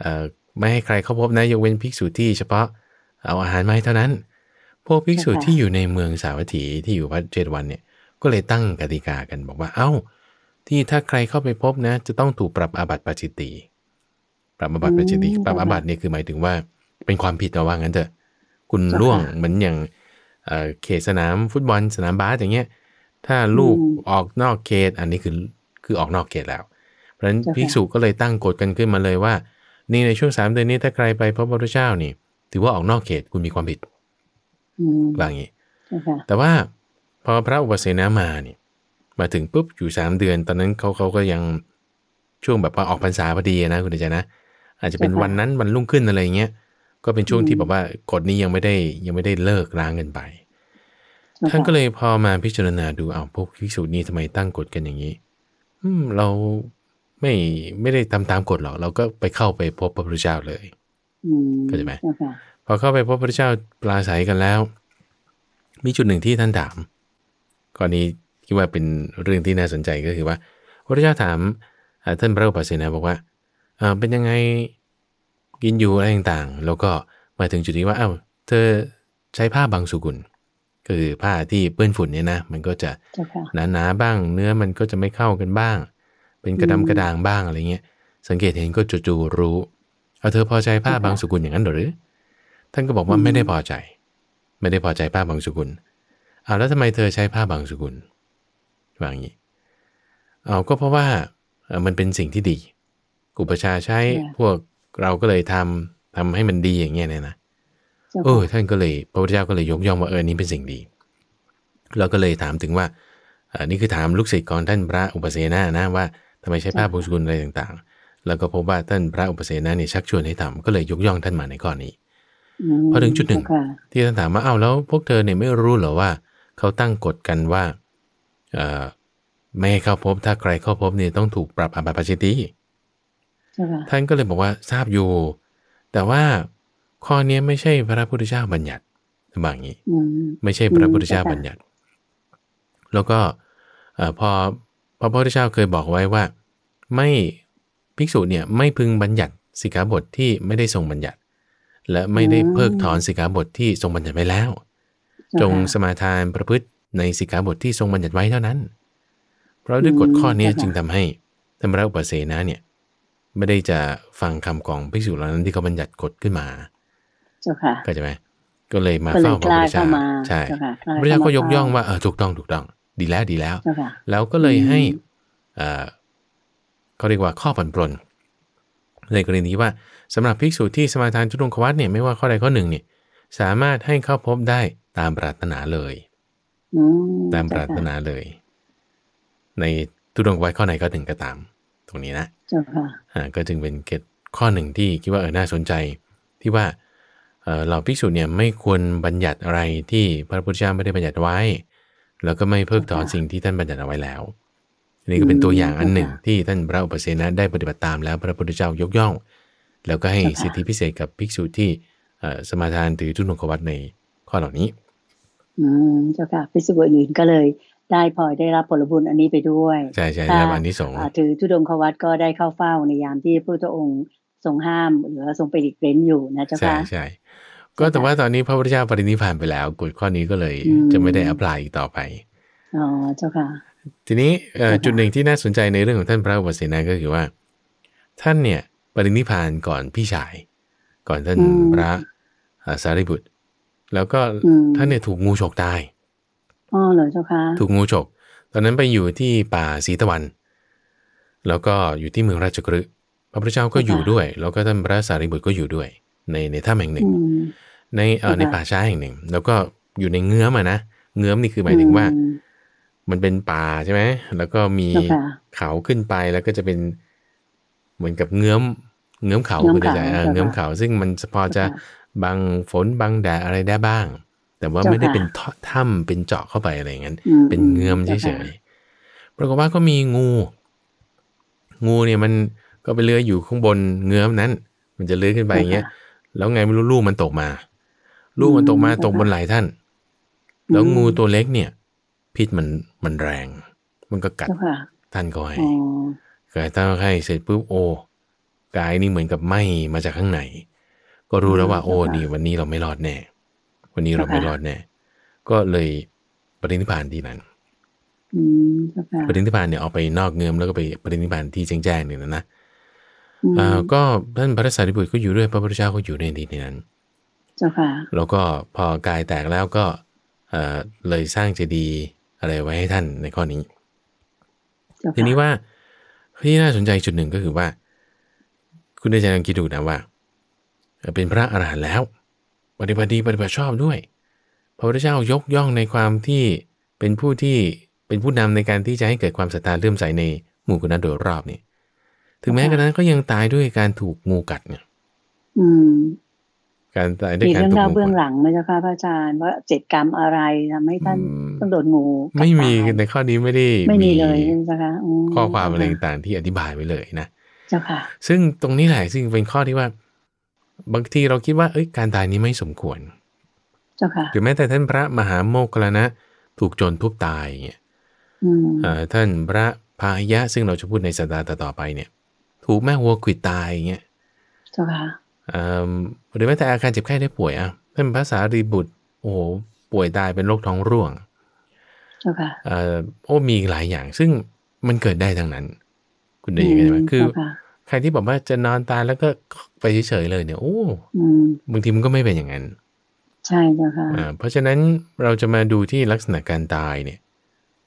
เออไม่ให้ใครเข้าพบนะยกเว้นภิกษุที่เฉพาะเอาอาหารมาให้เท่านั้น พวกภิกษุที่อยู่ในเมืองสาวัตถีที่อยู่วัดเจดวันเนี่ยก็เลยตั้งกติกากันบอกว่าเอา้า ที่ถ้าใครเข้าไปพบนะ จะต้องถูกปรับอาบัติปาจิตตปรับอาบัติเป็นจิตติปรับอาบัติเนี่ยคือหมายถึงว่า เป็นความผิดเอาว่างั้นเถอะคุณล่วงเหมือนอย่างเขตสนามฟุตบอลสนามบาสอย่างเงี้ยถ้าลูกออกนอกเขตอันนี้คือคือออกนอกเขตแล้ว เพราะฉะนั้นภิกษุก็เลยตั้งกฎกันขึ้นมาเลยว่า นี่ในช่วงสามเดือนนี้ถ้าใครไปพระพุทธเจ้านี่ ถือว่าออกนอกเขตคุณมีความผิดบางอย่างแต่ว่าพอพระอุปเสนามาเนี่ย มาถึงปุ๊บอยู่สามเดือน ตอนนั้นเขาเขาก็ยังช่วงแบบว่าออกพรรษาพอดีนะคุณอาจารย์นะอาจจะเป็นวันนั้นวันรุ่งขึ้นอะไรเงี้ย ก็เป็นช่วงที่แบบว่ากฎนี้ยังไม่ได้ ยังไม่ได้เลิกล้างกันไป ท่านก็เลยพอมาพิจารณาดู เอาพวกพิสูจนี้ทำไมตั้งกฎกันอย่างนี้ อืม เราไม่ไม่ได้ทำตามกฎหรอก เราก็ไปเข้าไปพบพระพุทธเจ้าเลยเข้าใจไหมพอเข้าไปพบพระพุทธเจ้าปลาใสกันแล้ว มีจุดหนึ่งที่ท่านถามกรณีคิดว่าเป็นเรื่องที่น่าสนใจก็คือ ว่า พระพุทธเจ้าถามท่านพระอุปเสนาบอกว่าเป็นยังไงกินอยู่อะไรต่างๆ แล้วก็มาถึงจุดนี้ว่าเอา้าเธอใช้ผ้าบางสุกุลก็คือผ้าที่เปื้อนฝุ่นเนี่ยนะมันก็จะหนาๆนาบ้าง เนื้อมันก็จะไม่เข้ากันบ้าง เป็นกระดำกระดางบ้างอะไรเงี้ย สังเกตเห็นก็จู่ๆรู้เอาเธอพอใจผ้าบางสุกุลอย่างนั้นหรือท่านก็บอกว่าไม่ได้พอใจ ไม่ได้พอใจผ้าบางสุกุลอาแล้วทำไมเธอใช้ผ้าบางสุกุลวางอย่างนี้เอาก็เพราะว่ามันเป็นสิ่งที่ดีกุปชาใช้พวกเราก็เลยทำทำให้มันดีอย่างเงี้ยเนี่ยนะเออท่านก็เลยพระพุทธเจ้าก็เลยยกย่องว่าเออนี้เป็นสิ่งดี เราก็เลยถามถึงว่าอันนี้คือถามลูกศิษย์ของท่านพระอุปเสนานะ ว่าทำไมใช้ภาพบุญกุลอะไรต่าง ๆ แล้วก็พบว่าท่านพระอุปเสนาเนี่ยชักชวนให้ทำก็เลยยกย่องท่านมาในข้อนี้พอถึงจุดหนึ่ง ที่ท่านถามมาาอ้าวแล้ว พวกเธอเนี่ยไม่รู้เหรอว่าเขาตั้งกฎกันว่าไม่ให้เข้าพบถ้าใครเข้าพบเนี่ยต้องถูกปรับอาบัติปาชิตีท่านก็เลยบอกว่าทราบอยู่ แต่ว่าข้อนี้ไม่ใช่พระพุทธเจ้าบัญญัติบางอย่างไม่ใช่พระพุทธเจ้าบัญญัติ แล้วก็พอพระพุทธเจ้าเคยบอกไว้ว่าไม่ภิกษุเนี่ยไม่พึงบัญญัติสิกขาบทที่ไม่ได้ทรงบัญญัติ และไม่ได้เพิกถอนสิกขาบทที่ทรงบัญญัติไว้แล้ว จงสมาทานประพฤติในสิกขาบทที่ทรงบัญญัติไว้เท่านั้น เพราะด้วยกฎข้อนี้จึงทำให้ธรรมระอุปเสนะเนี่ยไม่ได้จะฟังคำของภิกษุเหล่านั้นที่เขาบัญญัติกฎขึ้นมาเจ้าค่ะเข้าใจไหมก็เลยมาเฝ้าพระพุทธเจ้าใช่พระพุทธเจ้าก็ยกย่องว่าเออถูกต้องถูกต้อง ดีแล้วดีแล้ว แล้วก็เลยให้เขาเรียกว่าข้อผันปรนในกรณีว่า สำหรับภิกษุที่สมาทานจุดงควัตเนี่ยไม่ว่าข้อใดข้อหนึ่งเนี่ย สามารถให้เข้าพบได้ตามปรารถนาเลยตามปรารถนาเลย ในทุดงควัตข้อไหนข้อหนึ่งก็ตาม ตรงนี้นะค่ะก็จึงเป็นเกตข้อหนึ่งที่คิดว่าเออน่าสนใจ ที่ว่าเหล่าภิกษุเนี่ยไม่ควรบัญญัติอะไรที่พระพุทธเจ้าไม่ได้บัญญัติไว้แล้วก็ไม่เพิกถอนสิ่งที่ท่านบัญญัติเอาไว้แล้วนี่ก็เป็นตัวอย่างอันหนึ่งที่ท่านพระอุปเสนะได้ปฏิบัติตามแล้วพระพุทธเจ้ายกย่อง แล้วก็ให้สิทธิพิเศษกับภิกษุที่สมาทานถือทุนงควัตในข้อเหล่านี้อืมเจ้าค่ะภิกษุอื่นก็เลยได้พลอยได้รับผลบุญอันนี้ไปด้วยใช่ใช่ได้อันนี้สงถือทุดงควัตก็ได้เข้าเฝ้าในยามที่พระพุทธองค์ทรงห้ามหรือทรงไปดิกเร้นอยู่นะเจ้าค่ะใช่ใช่ก็แต่ว่าตอนนี้พระพุทธเจ้าปรินิพานไปแล้วกฎข้อนี้ก็เลยจะไม่ได้อัายอีกต่อไปอ๋อเจ้าค่ะ ทีนี้จุดหนึ่งที่น่าสนใจในเรื่องของท่านพระอุปเสนาก็คือว่า ท่านเนี่ย ปรินิพานก่อนพี่ชาย ก่อนท่านพระสารีบุตร แล้วก็ท่านเนี่ยถูกงูฉกตายอ๋อเหรอเจ้าคะถูกงูฉก ตอนนั้นไปอยู่ที่ป่าสีตะวัน แล้วก็อยู่ที่เมืองราชกฤห์พระพุทธเจ้าก็อยู่ด้วย แล้วก็ท่านพระสารีบุตรก็อยู่ด้วย ในในถ้ำแห่งหนึ่ง ใน เอ่อ ในป่าช้าแห่งหนึ่ง แล้วก็อยู่ในเงื้อมานะ เงื้อมนี่คือหมายถึงว่า มันเป็นป่าใช่ไหมแล้วก็มีเขาขึ้นไป แล้วก็จะเป็นเหมือนกับเงื้อม เงื้อมเขาคุณใจเงื้อมเขา ซึ่งมันพอจะบังฝนบังแดดอะไรได้บ้างแต่ว่าไม่ได้เป็นถ้ำเป็นเจาะเข้าไปอะไรเงีั้น เป็นเงื้อมเฉยๆปรากฏว่าก็มีงู งูเนี่ยมันก็ไปเลื้อยอยู่ข้างบนเงื้อมนั้น มันจะเลื้อยขึ้นไปอย่างเงี้ย แล้วไงไม่รู้ลูกมันตกมา ลูกมันตกมาตกบนไหล่ท่าน แล้วงูตัวเล็กเนี่ย พิษมันมันแรง มันก็กัดท่านก็ให้กายท่านให้เสร็จปุ๊บโอกายนี่เหมือนกับไหมมาจากข้างในก็รู้แล้วว่า โอ้นี่วันนี้เราไม่รอดแน่วันนี้เราไม่รอดแน่ก็เลยปรินิพานที่นั่นปรินิพานเนี่ยเอาไปนอกเงื่อมแล้วก็ไปปรินิพานที่แจ้งแจ้งเนี่ยนะนะก็ท่านพระสารีบุตรก็อยู่ด้วยพระพุทธเจ้าก็อยู่ในที่นั้นเจ้าค่ะแล้วก็พอกายแตกแล้วก็เลยสร้างเจดีย์อะไรไว้ให้ท่านในข้อนี้ทีนี้ว่าที่น่าสนใจจุดหนึ่งก็คือว่า คุณได้ใจลองคิดดูนะว่า เป็นพระอรหันต์แล้วปฏิบัติดีปฏิบัติชอบด้วย พระพุทธเจ้ายกย่องในความที่เป็นผู้ที่เป็นผู้นำในการที่จะให้เกิดความศรัทธาเลื่อมใสในหมู่คณะโดยรอบนี่ถึงแม้กระนั้นก็ยังตายด้วยการถูกงูกัดเนี่ยการตายด้วยการถูกงูกัดีเ่าเบื้องหลังไหมเจ้าค่ะพระอาจารย์ ว่าเจตกรรมอะไรทำให้ท่านต้องโดนงู ไม่มีในข้อนี้ไม่ได้ไม่มีเลยนะคะข้อความอะไรต่างๆที่อธิบายไว้เลยนะเจ้าค่ะซึ่งตรงนี้แหละซึ่งเป็นข้อที่ว่าบางทีเราคิดว่า เอ้ยการตายนี้ไม่สมควรจ้าค่ะหรือแม้แต่ท่านพระมหาโมคขลนะถูกโจรทุบตายเงี้ยท่านพระพายะ ซึ่งเราจะพูดในสัปดาห์ต่อไปเนี่ย ถูกแม่วัวขิดตายเงี้ยหรือแม้แต่อาการเจ็บไข้ได้ป่วยอ่ะท่านพระสารีบุตรโอ้โหป่วยตายเป็นโรคท้องร่วงจ้าค่ะโอ้มีหลายอย่างซึ่งมันเกิดได้ทั้งนั้น คุณได้ยินไหมคือ ใครที่บอกว่าจะนอนตายแล้วก็ไปเฉยๆเลย เนี่ยโอ้บางทีมันก็ไม่เป็นอย่างนั้น ใช่จ้ะค่ะเพราะฉะนั้นเราจะมาดูที่ลักษณะการตายเนี่ย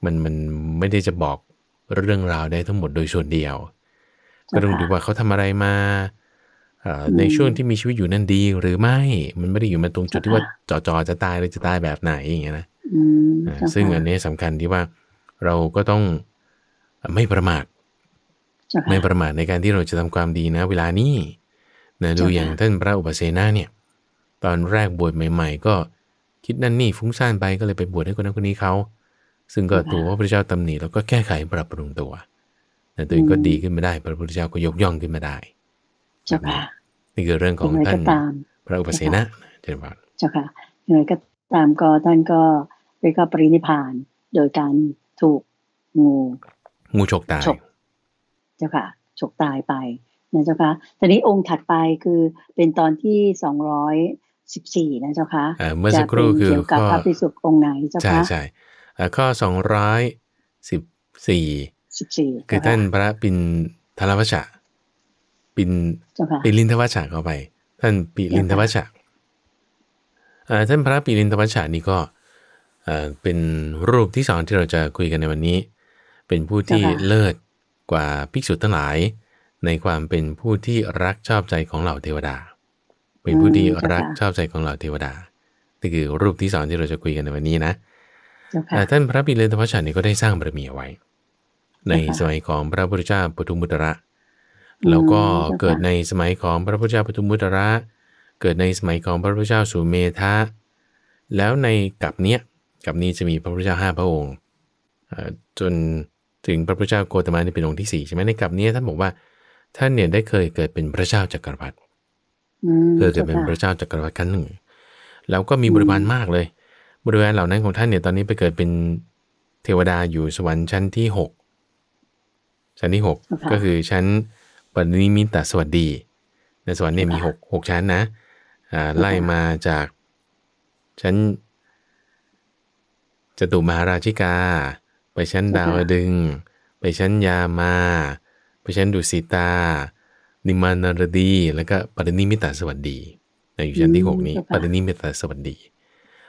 มันมันไม่ได้จะบอกเรื่องราวได้ทั้งหมดโดยส่วนเดียวก็ต้องดูว่าเขาทำอะไรมาในช่วงที่มีชีวิตอยู่นั่นดี หรือไม่ มันไม่ได้อยู่มาตรงจุดที่ว่าจอ จอจะตายหรือจะตายแบบไหนอย่างเงี้ยนะซึ่งอันนี้สำคัญที่ว่าเราก็ต้องไม่ประมาทไม่ประมาทในการที่เราจะทำความดีนะ เวลานี้นะดูอย่างท่านพระอุปเสนาเนี่ย ตอนแรกบวชใหม่ ๆ ก็คิดนั่นนี่ ฟุ้งซ่านไปก็เลยไปบวชให้คนนั้นคนนี้เขา ซึ่งก็ถูกพระพุทธเจ้าตำหนิแล้วก็แก้ไขปรับปรุงตัวแต่ตัวเองก็ดีขึ้นมาได้ พระพุทธเจ้าก็ยกย่องขึ้นมาได้ เจ้าค่ะนี่คือ เรื่องของท่านพระอุปเสนาเจ้าค่ะเจ้าค่ะยังไงก็ตามก็ท่านก็เรียกว่าปรินิพาน โดยการถูกงูงูฉกตายเจ้าค่ะฉกตายไปนะเจ้าคะตอนนี้องค์ถัดไปคือเป็นตอนที่สองร้อยสิบสี่นะเจ้าคะเมื่อสักครู่คือเกี่ยวกับพระภิสุทองค์ไหนเจ้าคะใช่ใช่ข้อสองร้อยสิบสี่สิบสี่คือท่านพระปินทรวัชะปินปิลินทวชะเข้าไป ท่านปิลินทวชะท่านพระปิลินทวชะนี่ก็เป็นรูปที่สองที่เราจะคุยกันในวันนี้ เป็นผู้ที่เลิศกว่าภิกษุทั้งหลายในความเป็นผู้ที่รักชอบใจของเหล่าเทวดา เป็นผู้ที่รักชอบใจของเหล่าเทวดานี่คือรูปที่สองที่เราจะคุยกันในวันนี้นะแต่ท่านพระปิเลนทพชันนี่ก็ได้สร้างบารมีเอาไว้ ในสมัยของพระพุทธเจ้าปทุมุตระแล้วก็เกิดในสมัยของพระพุทธเจ้าปทุมุตระเกิดในสมัยของพระพุทธเจ้าสุเมธะแล้วในกับเนี้ยกับนี้จะมีพระพุทธเจ้าห้าพระองค์จนถึงพระพุทธเจ้าโกตมานี่เป็นองค์ที่สี่ใช่ไหมในกับเนี้ยท่านบอกว่าท่านเนี่ยได้เคยเกิดเป็นพระเจ้าจักรพรรดิเคยเกิดเป็นพระเจ้าจักรพรรดิครั้งหนึ่ง แล้วก็มีบริวารมากเลย บริวารเหล่านั้นของท่านเนี่ย ตอนนี้ไปเกิดเป็นเทวดาอยู่สวรรค์ชั้นที่หก ชั้นที่หกก็คือ ชั้นปณิมิตสวัสดี ในสวรรค์เนี่ยมีหกหกชั้นนะ ไล่มาจาก ชั้นจตุ มหาราชิกา ไปชั้นดาวดึงไปชั้นยามาราะฉะนั้นดุสิตา นิมานารดีแล้วก็ปรินิมิตาสวัสดีอยู่ชั้นที่หกนี้ ปรินิมิตาสวัสดี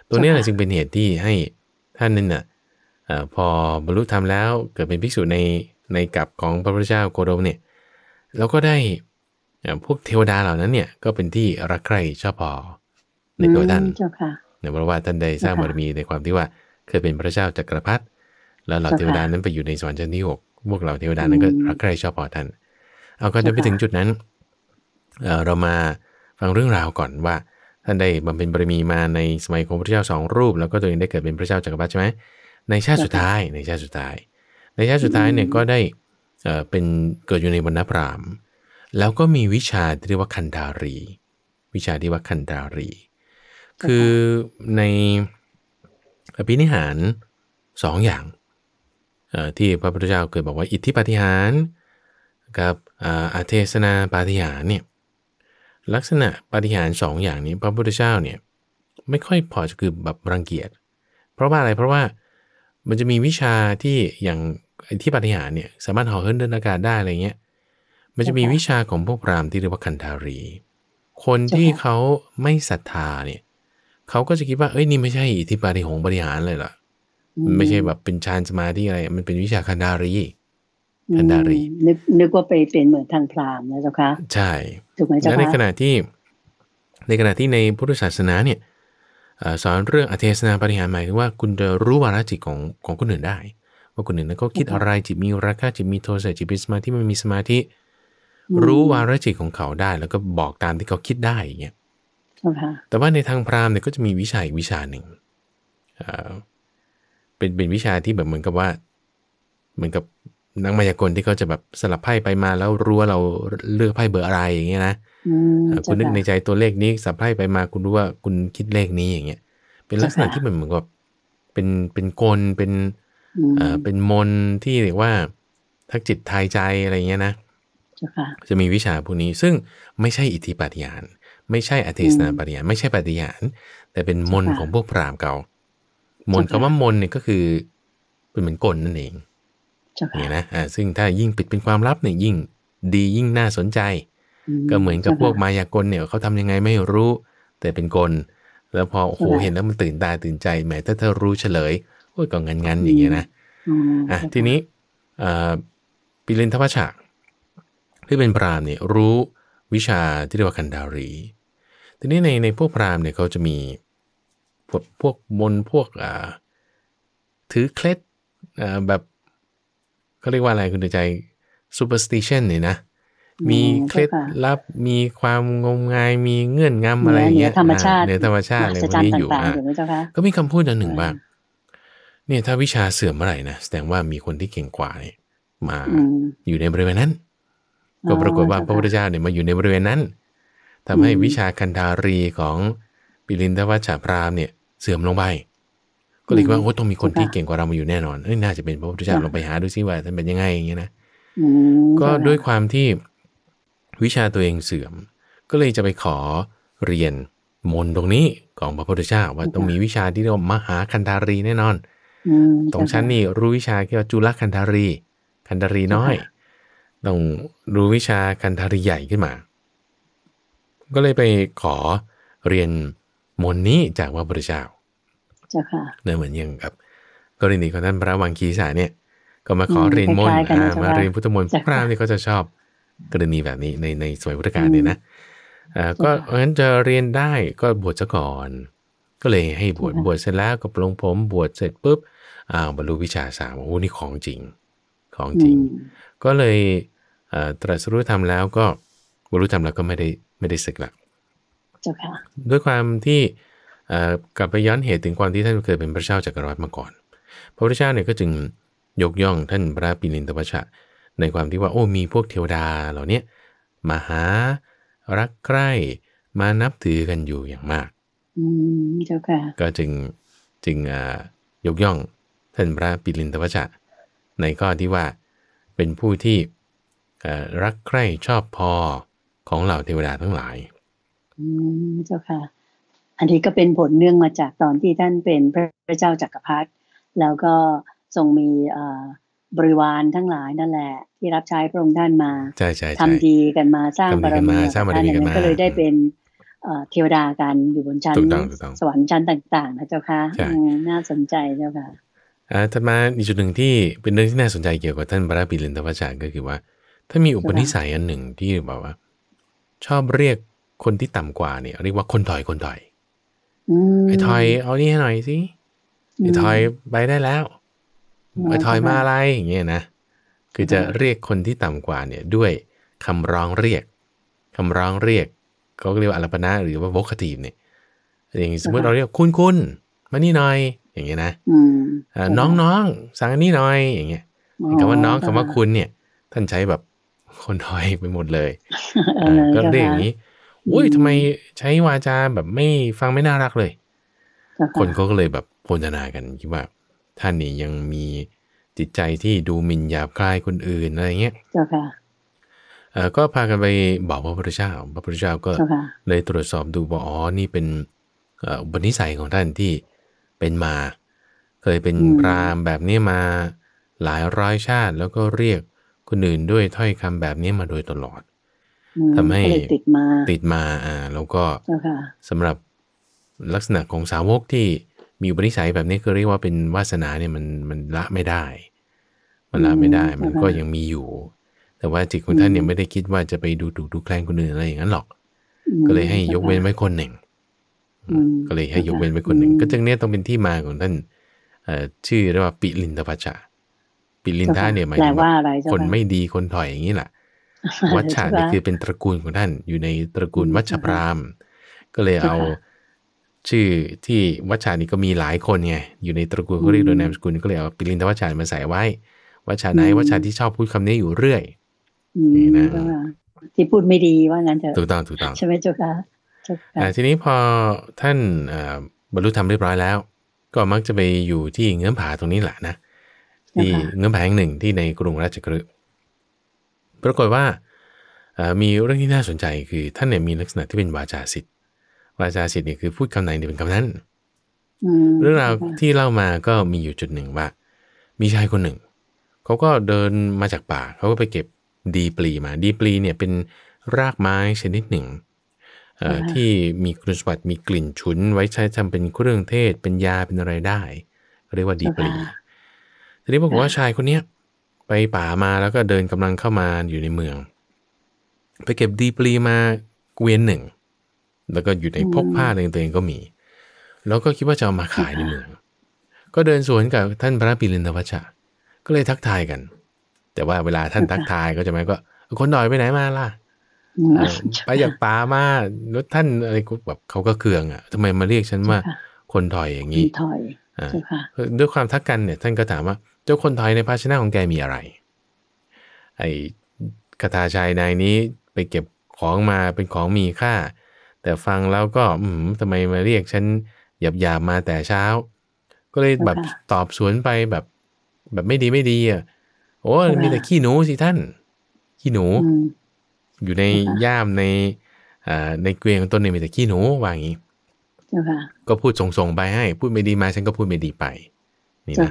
ตัวนี้จึงเป็นเหตุที่ให้ท่านนั่นน่ะพอบรรลุธรรมแล้วเกิดเป็นภิกษุในในกับของพระพุทธเจ้าโคดมเนี่ยเราก็ได้พวกเทวดาเหล่านั้นเนี่ยก็เป็นที่รักใคร่ชอบพอในตัวท่านเนี่ยเพราะว่าท่านได้สร้างบารมีในความที่ว่า เคยเป็นพระเจ้าจักรพรรดิแล้วเหล่าเทวดานั้นไปอยู่ในสวรรค์ชั้นที่หกพวกเราเทวดานั้นก็รักใคร่ชอบพอท่าน เอาก็จะไปถึงจุดนั้นเเรามาฟังเรื่องราวก่อนว่า ท่านได้บำเพ็ญบารมีมาในสมัยของพระเจ้าสองรูป แล้วก็ตัวเองได้เกิดเป็นพระเจ้าจักรพรรดิใช่ไหม ในชาติสุดท้าย ในชาติสุดท้าย ในชาติสุดท้ายเนี่ยก็ได้เป็นเกิดอยู่ในวรรณพรามแล้วก็มีวิชาที่เรียกว่าคันดารี วิชาที่ว่าคันดารี คือในอภินิหารสองอย่างที่พระพุทธเจ้าเคยบอกว่าอิทธิปาฏิหารกับอาเทศนาปาฏิหารเนี่ยลักษณะปาฏิหารสองอย่างนี้พระพุทธเจ้าเนี่ยไม่ค่อยพอจะคือแบบรังเกียจเพราะว่าอะไรเพราะว่ามันจะมีวิชาที่อย่างอทธิปาฏิหารเนี่ยสามารถห่อเฮินเดินอากาศได้อะไรเงี้ยมันจะมีวิชาของพวกพราหมณ์ที่เรียกว่าคันธารี คนที่เขาไม่ศรัทธาเนี่ยเขาก็จะคิดว่าเอ้ยนี่ไม่ใช่อิทธิปาฏิหงปาฏิหารเลยล่ะมันไม่ใช่แบบเป็นฌานสมาธิอะไร มันเป็นวิชาคันดารีคันดารีนึกนึกว่าไปเป็นเหมือนทางพราหมณ์นะเจ้าคะ ใช่ ถูกไหมเจ้าคะในขณะที่ ในขณะที่ในพุทธศาสนาเนี่ยสอนเรื่องอเทศนาปริหารหมายถึงว่าคุณจะรู้วาระจิตของของคนอื่นได้ว่าคนอื่นนั้นก็คิดอะไรจิตมีราคะจิตมีโทสะจิตมีสมาธิไม่มีสมาธิรู้วาระจิตของเขาได้ แล้วก็บอกตามที่เขาคิดได้อย่างเงี้ยแต่ว่าในทางพราหมณ์เนี่ยก็จะมีวิชาอีกวิชาหนึ่งเป็นเป็นวิชาที่แบบเหมือนกับว่า เหมือนกับนักมายากลที่เขาจะแบบสลับไพ่ไปมาแล้วรู้ว่าเราเลือกไพ่เบอร์อะไรอย่างเงี้ยนะคุณนึกในใจตัวเลขนี้สับไพ่ไปมาคุณรู้ว่าคุณคิดเลขนี้อย่างเงี้ยเป็นลักษณะที่มอนเหมือนกับเป็นเป็นกลเป็นอ่าเป็นมนที่เรียกว่าทักจิตทายใจอะไรเงี้ยนะจะมีวิชาพวกนี้ซึ่งไม่ใช่อิทธิปาฏิยานไม่ใช่อธิสนาปาฏิยานไม่ใช่ปาฏิยานแต่เป็นมนของพวกพราหมณ์เก่ามนคำว่ามนเนี่ยก็คือเป็นเหมือนกลนั่นเองเนี่ยนะอ่าซึ่งถ้ายิ่งปิดเป็นความลับเนี่ยยิ่งดียิ่งน่าสนใจ ก็เหมือนกับพวกมายากลเนี่ยเขาทำยังไงไม่รู้ แต่เป็นกลแล้วพอโอ้โหเห็นแล้วมันตื่นตาตื่นใจแหมถ้าเธอรู้เฉลยโอ้ยก็งันงันอย่างเงี้ยนะอ่ะทีนี้อปิลินทพชาที่เป็นพรามเนี่ย รู้วิชาที่เรียกว่าคันดารี ทีนี้ในในพวกพรามเนี่ยเขาจะมีพวกพวกมนพวกอ่าถือเคล็ดอ่าแบบเขาเรียกว่าอะไรคุณใจ superstition เนี่ยนะ มีเคล็ดลับมีความงมงาย มีเงื่อนงำอะไรอย่างเงี้ยเหนือธรรมชาติเหนือธรรมชาติอะไรพวกนี้อยู่อ่ะก็มีคำพูดอันหนึ่งบ้างเนี่ยถ้าวิชาเสื่อมเมื่อไหร่นะแสดงว่ามีคนที่เก่งกว่าเนี่ยมาอยู่ในบริเวณนั้น ก็ปรากฏว่าพระพุทธเจ้าเนี่ยมาอยู่ในบริเวณนั้น ทำให้วิชาคันธารีของปิรินทวัชพรามเนี่ยเสื่อมลงไป ก็เลยว่าโอ้ต้องมีคนที่เก่ง กว่าเรามาอยู่แน่นอนเอ้ยน่าจะเป็นพระพุทธเจ้าลองไปหาดูซิว่าท่านเป็นยังไงอย่างเงี้ยนะก็ด้วยความที่วิชาตัวเองเสื่อม ก็เลยจะไปขอเรียนมนตรงนี้ของพระพุทธเจ้าว่าต้องมีวิชาที่เรียกว่ามหาคันธารีแน่นอนตรงชั้นนี่รู้วิชาเกี่ยวกับจุลคันธารี คันธารีน้อย ต้องรู้วิชาคันธารีใหญ่ขึ้นมา ก็เลยไปขอเรียนมนนี้จากว่าพระเจ้าจ้ค่ะเนี่ยเหมือนอย่างกับ กรณีของท่านพระวังคีสาเนี่ยก็มาขอเรียนมนต์มาเรียนพุทธมนต์พระรามนี่เขาจะชอบกรณีแบบนี้ในในสมัยพุทธกาลเนี่ยนะก็เพราะฉะนั้นจะเรียนได้ก็บวชซะก่อน ก็เลยให้บวชบวชเสร็จแล้วก็ปลงผมบวชเสร็จปุ๊บอ้าวบรรลุวิชาสามโอ้นี่ของจริงของจริง ก็เลยตรัสรู้ธรรมแล้วก็บรรลุธรรมแล้วก็ไม่ได้ไม่ได้ศึกละจ้าค่ะด้วยความที่กลับไปย้อนเหตุถึงความที่ท่านเคยเป็นพระเจ้าจักรวรรดิมาก่อน พระพุทธเจ้าเนี่ยก็จึงยกย่องท่านพระปิณินวัชชะในความที่ว่าโอ้มีพวกเทวดาเหล่านี้มาหารักใกล้มานับถือกันอยู่อย่างมากเจ้าค่ะก็จึงจึงยกย่องท่านพระปิลินทวัชะในข้อที่ว่าเป็นผู้ที่รักใคร่ชอบพอของเหล่าเทวดาทั้งหลายอืมเจ้าค่ะอันนี้ก็เป็นผลเนื่องมาจากตอนที่ท่านเป็นพระเจ้าจักรพรรดิแล้วก็ทรงมีบริวารทั้งหลายนั่นแหละ ที่รับใช้พระองค์ท่านมาใช่ใช่ทำดีกันมาสร้างบารมีท่านนั้กันก็เลยได้เป็นเทวดากันอยู่บนชั้นสวรรค์ชั้นต่างๆนะเจ้าค่ะน่าสนใจเจ้าค่ะอ่าถ้ามาอีกจุดหนึ่งที่เป็นเรื่องที่น่าสนใจเกี่ยวกับท่านพระบิดลินทวัชชาก็คือว่า ถ้ามีอุปนิสัยอันหนึ่งที่บอกว่าชอบเรียกคนที่ต่ำกว่าเนี่ย เรียกว่าคนถอยคนถอยไอ้ถอย เอานี่ให้หน่อยสิไอ้ถอยไปได้แล้วไอ้ถอยมาอะไรอย่างเงี้ยนะคือจะเรียกคนที่ต่ำกว่าเนี่ย ด้วยคำร้องเรียก คำร้องเรียกก็เรียกว่าอัลปนะหรือว่าโวคทีมเนี่ยอย่างสมมติเราเรียกคุณคุณมานี่หน่อยอย่างเงี้ยนะน้องน้องสั่งอันนี้หน่อยอย่างเงี้ยคำว่าน้องคำว่าคุณเนี่ย ท่านใช้แบบคนถอยไปหมดเลยก็เรียกอย่างนี้อุ้ย ทำไมใช้วาจาแบบไม่ฟังไม่น่ารักเลย คนเขาก็เลยแบบโพนนากันคิดว่าท่านนี่ยังมีจิตใจที่ดูหมิ่นหยาบคายคนอื่นอะไรเงี้ยเจ้าค่ะก็พา กันไปบอกพระพุทธเจ้า พระพุทธเจ้าก็เลยตรวจสอบดูว่าอ๋อนี่เป็นอุปนิสัยของท่านที่เป็นมา เคยเป็นพรามแบบนี้มาหลายร้อยชาติ แล้วก็เรียกคนอื่นด้วยถ้อยคำแบบนี้มาโดยตลอดทำให้ติดมา ติดมา อ่า แล้วก็สำหรับลักษณะของสาวกที่มีอุปนิสัยแบบนี้คือเรียกว่าเป็นวาสนาเนี่ยมันมันละไม่ได้ มันละไม่ได้ มันก็ยังมีอยู่ แต่ว่าจิตของท่านเนี่ยไม่ได้คิดว่าจะไปดูถูกดูแคลนคนอื่นอะไรอย่างนั้นหรอก ก็เลยให้ยกเว้นไว้คนหนึ่งก็เลยให้ยกเว้นไว้คนหนึ่งก็จึงเนี่ยต้องเป็นที่มาของท่านชื่อเรียกว่าปิลินทปัจจาปิลินทะเนี่ยหมายถึงคนไม่ดีคนถอยอย่างนี้แหละวัชชะนี่คือเป็นตระกูลของท่าน อยู่ในตระกูลวัชพรามก็เลยเอา ชื่อที่วัชชานี่ก็มีหลายคนไงอยู่ในตระกูล ก็เรียกโดยนามสกุลก็เลยเอาปิลินทวัชชามาใส่ไว้วัชชาไหนวัชชาที่ชอบพูดคำนี้อยู่เรื่อยนี่นะที่พูดไม่ดีว่างั้นเถอะถูกต้องถูกต้องใช่ไหมเจ้าค่ะทีนี้พอท่านบรรลุธรรมเรียบร้อยแล้ว ก็มักจะไปอยู่ที่เงื้อมผาตรงนี้แหละนะที่เงื้อมผาแห่งหนึ่งที่ในกรุงราชกฤห์ปรากฏว่ามีเรื่องที่น่าสนใจ คือท่านเนี่ยมีลักษณะที่เป็นวาจาสิทธิ์วาจาสิทธิ์เนี่ยคือพูดคำไหนเนี่ยเป็นคำนั้นเรื่องราวที่เล่ามาก็มีอยู่จุดหนึ่งว่า มีชายคนหนึ่ง เขาก็เดินมาจากป่า เขาก็ไปเก็บดีปลี มาดีปลีเนี่ยเป็นรากไม้ชนิดหนึ่งที่มีคุณสมบัติมีกลิ่นฉุน ไว้ใช้ทำเป็นเครื่องเทศเป็นยาเป็นอะไรได้ เรียกว่าดีปลีทีนี้บอกว่าชายคนเนี้ยไปป่ามาแล้วก็เดินกำลังเข้ามาอยู่ในเมือง ไปเก็บดีปลีมาเกวียนหนึ่งแล้วก็อยู่ในพกผ้าเองตัวเองก็มี แล้วก็คิดว่าจะเอามาขายในเมือง ก็เดินสวนกับท่านพระปิรินทวัชชะ ก็เลยทักทายกัน แต่ว่าเวลาท่านทักทายก็จะหมายก็ คนหน่อยไปไหนมาล่ะไปจากป่ามาแล้วท่านอะไรแบบเขาก็เคืองอ่ะทำไมมาเรียกฉันว่าคนถอยอย่างนี้ถอยด้วยความทักกันเนี่ยท่านก็ถามว่าจ้าคนไทยในภาชนะของแกมีอะไร ไอ้คาถาชายนายนี้ไปเก็บของมาเป็นของมีค่า แต่ฟังแล้วก็อืมทำไมมาเรียก ฉันหยาบหยาบมาแต่เช้า ก็เลยแบบตอบสวนไปแบบ แบบไม่ดีไม่ดีอ่ะโอ้มีแต่ขี้หนูสิท่าน ขี้หนู อยู่ในย่ามในอ่าในเกวียงต้นนี่มีแต่ขี้หนูว่าอย่างนี้ก็พูดส่งๆไปให้ พูดไม่ดีมาฉันก็พูดไม่ดีไป นี่นะ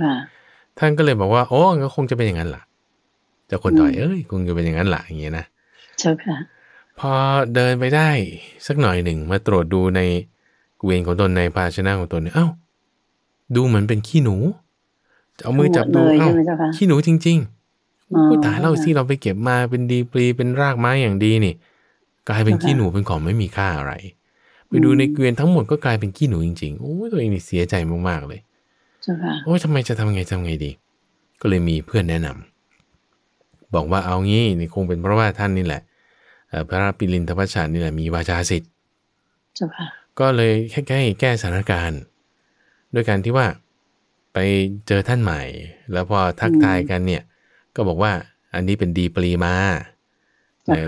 ท่านก็เลยบอกว่าโอ้ก็คงจะเป็นอย่างนั้นล่ะจะคนถอยเอ้ยคงจะเป็นอย่างนั้นล่ะอย่างเงี้ยนะเช่ค่ะพอเดินไปได้สักหน่อยหนึ่งมาตรวจดูในเกวียนของตนในภาชนะของตนเนี่ยเอ้าดูเหมือนเป็นขี้หนู จะเอามือจับดูเอ้าขี้หนูจริงๆผู้ตายเล่าที่เราไปเก็บมาเป็นดีปลีเป็นรากไม้อย่างดีนี่กลายเป็นขี้หนูเป็นของไม่มีค่าอะไร ไปดูในเกวียนทั้งหมดก็กลายเป็นขี้หนูจริงๆโอ้ตัวเองนี่เสียใจมากๆเลยโอ้ยทำไมจะทำไงทำไงดี ก็เลยมีเพื่อนแนะนำ บอกว่าเอางี้นี่คงเป็นเพราะว่าท่านนี่แหละ พระปิลินทพชชานี่แหละมีวาจาสิทธิ์ก็เลยแค่แก้แก้สถานการณ์ด้วยการที่ว่าไปเจอท่านใหม่ แล้วพอทักทายกันเนี่ย ก็บอกว่าอันนี้เป็นดีปรีมา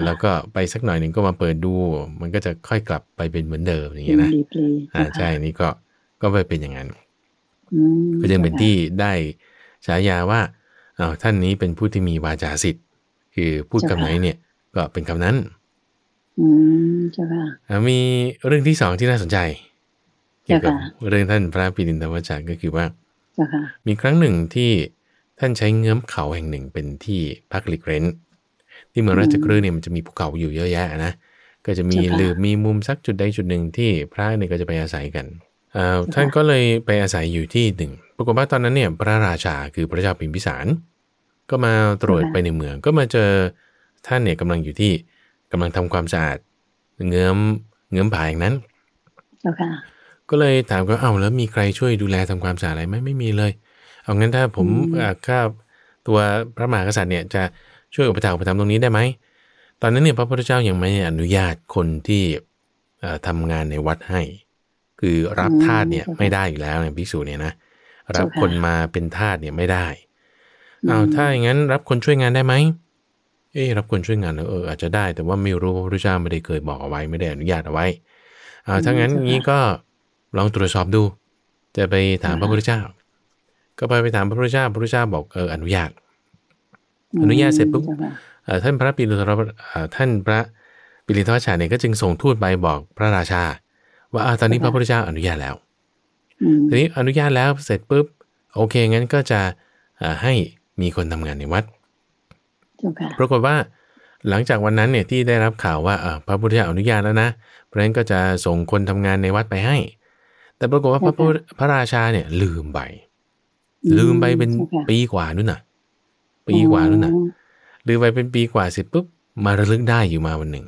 แล้วก็ไปสักหน่อยหนึ่งก็มาเปิดดู มันก็จะค่อยกลับไปเป็นเหมือนเดิมอย่างเงี้ยนะอ่าใช่นี่ก็ก็ไปเป็นอย่างนั้นก็ยังเป็นที่ได้ฉายาว่าอาท่านนี้เป็นผู้ที่มีวาจาสิทธิ์คือพูดคำไหนเนี่ย ก็เป็นคำนั้นอืมเจ้าค่ะมีเรื่องที่สองที่น่าสนใจเกี่ยวกับเรื่องท่านพระปิณฑนทวัชชก็คือว่ามีครั้งหนึ่งที่ท่านใช้เงื้อมเขาแห่งหนึ่งเป็นที่พักลิกเรนที่เมืองราชครื์เนี่ยมันจะมีภูเขาอยู่เยอะแยะนะก็จะมีหรือมีมุมสักจุดใดจุดหนึ่งที่พระเนี่ยก็จะไปอาศัยกันท่านก็เลยไปอาศัยอยู่ที่หนึ่งปรากฏว่าตอนนั้นเนี่ยพระราชาคือพระเจ้าปิมพิสารก็มาตรวจไปในเมืองก็มาเจอท่านเนี่ยกำลังอยู่ที่กำลังทำความสะอาดเงื้อมเงื้อมผาอย่างนั้นก็เลยถามก็เอ้าแล้วมีใครช่วยดูแลทำความสะอาดอะไรไหมไม่มีเลยเอางั้นถ้าผมข้าตัวพระมหากษัตริย์เนี่ยจะช่วยอุปถัมภ์ทำปตรงนี้ได้ไหมตอนนั้นเนี่ยพระพุทธเจ้ายังไม่อนุญาตคนที่ทำงานในวัดให้คือรับทาสเนี่ยไม่ได้อยู่แล้วเนี่ยภิกษุเนี่ยนะรับคนมาเป็นทาสเนี่ยไม่ได้เอาถ้าอย่างนั้นรับคนช่วยงานได้ไหมเออรับคนช่วยงานเอออาจจะได้ แต่ว่าไม่รู้พระพุทธเจ้าไม่ได้เคยบอกเอาไว้ไม่ได้อนุญาตเอาไว้เอาถ้างั้นงี้ก็ ลองตรวจสอบดู จะไปถามพระพุทธเจ้าก็ไปไปถามพระพุทธเจ้าพระพุทธเจ้าบอกเอออนุญาต อนุญาตเสร็จปุ๊บท่านพระปิรฑนทรท่านพระปิรฑนรชาเนี่ยก็จึงส่งทูตไปบอกพระราชาว่าอาตอนนี้พระพุทธเจ้าอนุญาตแล้วทีนี้อนุญาตแล้วเสร็จปุ๊บ โอเคงั้นก็จะให้มีคนทำงานในวัดปรากฏว่า หลังจากวันนั้นเนี่ยที่ได้รับข่าวว่าพระพุทธเจ้าอนุญาตแล้วนะเพราะฉะนั้นก็จะส่งคนทำงานในวัดไปให้ แต่ปรากฏว่าพระพระราชาเนี่ย ลืมไปลืมไปเป็นปีกว่านู่นน่ะ ปีกว่านู่นน่ะลืมไปเป็นปีกว่าเสร็จปุ๊บ มาระลึกได้อยู่มาวันหนึ่ง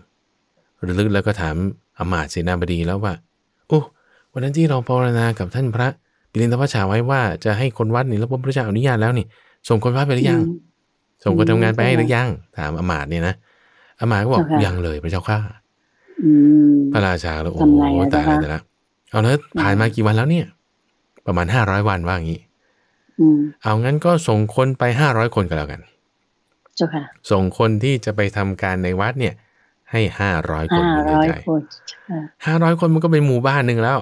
ระลึกแล้วก็ถามอมาตย์เสนาบดีแล้วว่าวันนั้นที่เราภาวนากับท่านพระปิรินทวชาไว้ว่าจะให้คนวัดนี่แล้วพระพุทธเจ้าอนุญาตแล้วนี่ ส่งคนวัดไปหรือยังส่งคนทำงานไปให้หรือยังถามอมาตเนี่ยนะอมาตก็บอกยังเลยพระเจ้าข้าพระราชาแล้วโอ้โหตายแต่ละเอาแล้วผ่านมากี่วันแล้วเนี่ย ประมาณห้าร้อยวันว่าอย่างนี้เอางั้นก็ส่งคนไปห้าร้อยคนก็แล้วกันเจ้าค่ะส่งคนที่จะไปทำการในวัดเนี่ย ให้ห้าร้อยคนห้าร้อยคนห้าร้อยคนมันก็เป็นหมู่บ้านหนึ่งแล้ว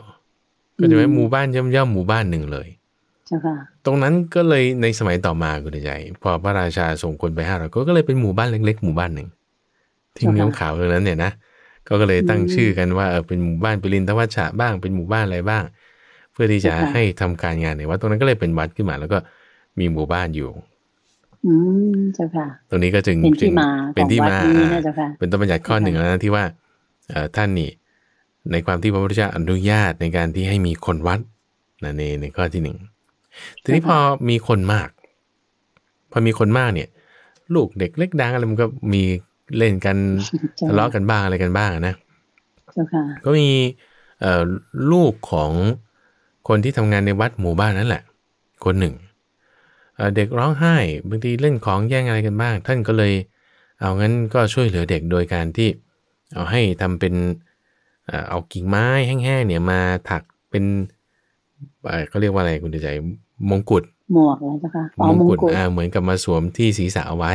ก็จะเป็นหมู่บ้านย่อมย่อมหมู่บ้านหนึ่งเลยตรงนั้นก็เลยในสมัยต่อมาคุณใหญ่พอพระราชาส่งคนไปห้าร้อยก็เลยเป็นหมู่บ้านเล็ก ๆ หมู่บ้านหนึ่งที่มี้ขาวตรงนั้นเนี่ยนะก็เลยตั้งชื่อกันว่าเออเป็นหมู่บ้านปิรินทวัชชะบ้างเป็นหมู่บ้านอะไรบ้าง เพื่อที่จะให้ทำการงานในวัดตรงนั้นก็เลยเป็นวัดขึ้นมา แล้วก็มีหมู่บ้านอยู่ อืมเจ้าค่ะ ตรงนี้ก็จึงเป็นที่มาเป็นที่มาเป็นต้นบัญญัติข้อหนึ่งแล้วนะที่ว่าเออท่านนี่ในความที่พระพุทธเจ้าอนุญาตในการที่ให้มีคนวัดนะในในข้อที่หนึ่ง ทีนี้พอมีคนมาก พอมีคนมากเนี่ย ลูกเด็กเล็กดังอะไรมันก็มีเล่นกันทะเลาะกันบ้างอะไรกันบ้างนะก็มีลูกของคนที่ทำงานในวัดหมู่บ้านนั่นแหละ คนหนึ่งเด็กร้องไห้บางทีเล่นของแย่งอะไรกันบ้าง ท่านก็เลย เอางั้นก็ช่วยเหลือเด็กโดยการที่ เอาให้ทำเป็นเอากิ่งไม้แห้งๆเนี่ยมาถักเป็นเขาเรียกว่าอะไรคุณใจมงกุฎหมวกอะไรเจ้คะมงกุฎเหมือนกับมาสวมที่ศีรษะเอาไว้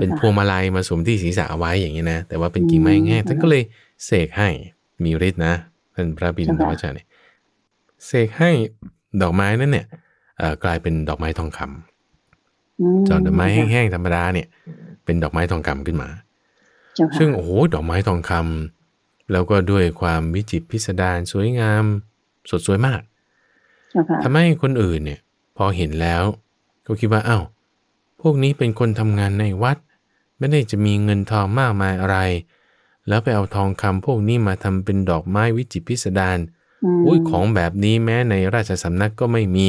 เป็นพวงมาลัยมาสวมที่ศีรษะเอาไว้อย่างนี้นะแต่ว่าเป็นกิ่งไม้แห้งท่านก็เลย เสกให้มีฤทธิ์นะท่านพระบิดาพาะเนี่ยเสกให้ดอกไม้นั้นเนี่ยกลายเป็นดอกไม้ทองคำจอดอกไม้แห้งๆธรรมดาเนี่ย เป็นดอกไม้ทองคำขึ้นมาซึ่งโอ้โหดอกไม้ทองคำแล้วก็ด้วยความวิจิตพิสดารสวยงามสดสวยมากทำให้คนอื่นเนี่ย พอเห็นแล้ว ก็คิดว่าอ้าวพวกนี้เป็นคนทำงานในวัด ไม่ได้จะมีเงินทองมากมายอะไร แล้วไปเอาทองคำพวกนี้มาทำเป็นดอกไม้วิจิตพิสดารอุ้ยของแบบนี้แม้ในราชสำนักก็ไม่มี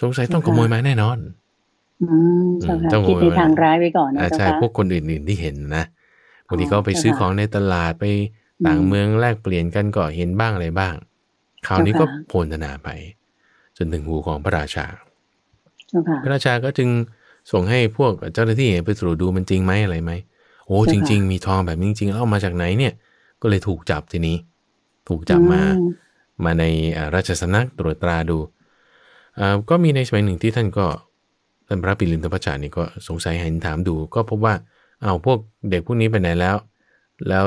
สงสัยต้องขโมยมาแน่นอนต้องคิดในทางร้ายไปก่อนนะใช่พวกคนอื่นๆที่เห็นนะบางทีก็ไปซื้อของในตลาดไปต่างเมืองแลกเปลี่ยนกันก็เห็นบ้างอะไรบ้าง คราวนี้ก็โพนนาไป จนถึงหูของพระราชา พระราชาก็จึงส่งให้พวก เจ้าหน้าที่ไปตรวจดูมันจริงไหมอะไรไหม โอ้ จริง ๆ มีทองแบบจริงๆแล้วเอามาจากไหนเนี่ย ก็เลยถูกจับทีนี้ ถูกจับมามาในราชสำนักตรวจตราดูก็มีในสมัยหนึ่งที่ท่านก็ท่านพระปิลินทพชานี่ก็สงสัยหันถามดู ก็พบว่า เอาพวกเด็กพวกนี้ไปไหนแล้ว แล้ว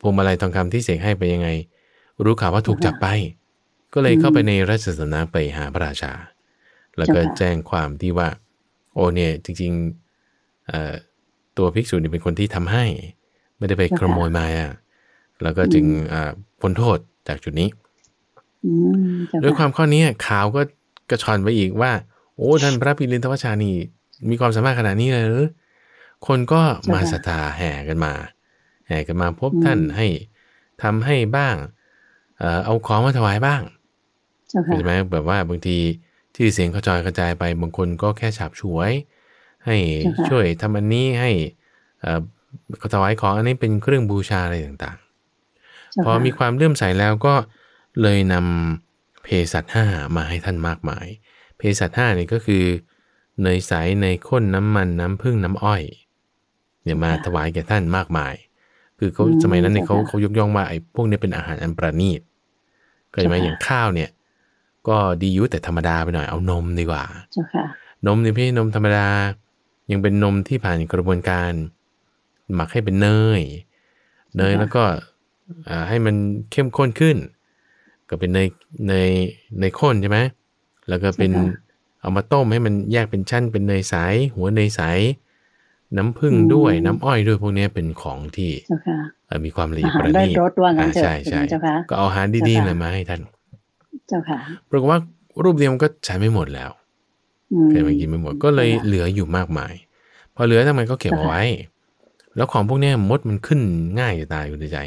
พวงมาลัยทองคำที่เสกให้ไปยังไง รู้ข่าวว่าถูกจับไป ก็เลยเข้าไปในราชสำนักไปหาพระราชา แล้วก็แจ้งความที่ว่าโอเนี่ยจริงๆตัวภิกษุนี่เป็นคนที่ทำให้ ไม่ได้ไปขโมยมาอ่ะแล้วก็จึงพ้นโทษจากจุดนี้ ด้วยความข้อนี้ข่าวก็กระชอนไปอีกว่า โอ้ท่านพระปิรินทวชานี มีความสามารถขนาดนี้เลยหรือคนก็มาศรัทธาแห่กันมาแกนมาพบท่านให้ทำให้บ้าง เอาของมาถวายบ้าง ใช่ไหมแบบว่าบางทีที่เสียงกระจายกระจายไป บางคนก็แค่ฉาบฉวย ให้ช่วยทำอันนี้ให้ถวายของอันนี้เป็นเครื่องบูชาอะไรต่างๆพอมีความเลื่อมใสแล้วก็เลยนำเภสัชห้ามาให้ท่านมากมายเภสัชห้านี่ก็คือเนยใสในข้นน้ำมันน้ำผึ้งน้ำอ้อยเนี่ยมาถวายแก่ท่านมากมายคือเขาสมัยนั้นเนี่ยเขาเขายกย่องว่าไอ้พวกนี้เป็นอาหารอันประณีตก็จะมาอย่างข้าวเนี่ย ก็ดีอยู่แต่ธรรมดาไปหน่อย เอานมดีกว่านมนี่พี่นมธรรมดา ยังเป็นนมที่ผ่านกระบวนการหมักให้เป็นเนยเนยแล้วก็ให้มันเข้มข้นขึ้น ก็เป็นเนยเนยเนยข้นใช่ไหมแล้วก็เป็นเอามาต้มให้มันแยกเป็นชั้นเป็นเนยใสหัวเนยใสน้ำผึ้งด้วยน้ำอ้อยด้วยพวกนี้เป็นของที่มีความละเอียดประณีตใช่ใช่ก็เอาอาหารดีๆลยมาให้ท่าน เจ้าค่ะปรากฏว่ารูปเดียวก็ใช้ไม่หมดแล้วเคยมากินไม่หมดก็เลยเหลืออยู่มากมาย พอเหลือทำไมก็เก็บเอาไว้ แล้วของพวกนี้มดมันขึ้นง่ายจะตายอยู่ในใจ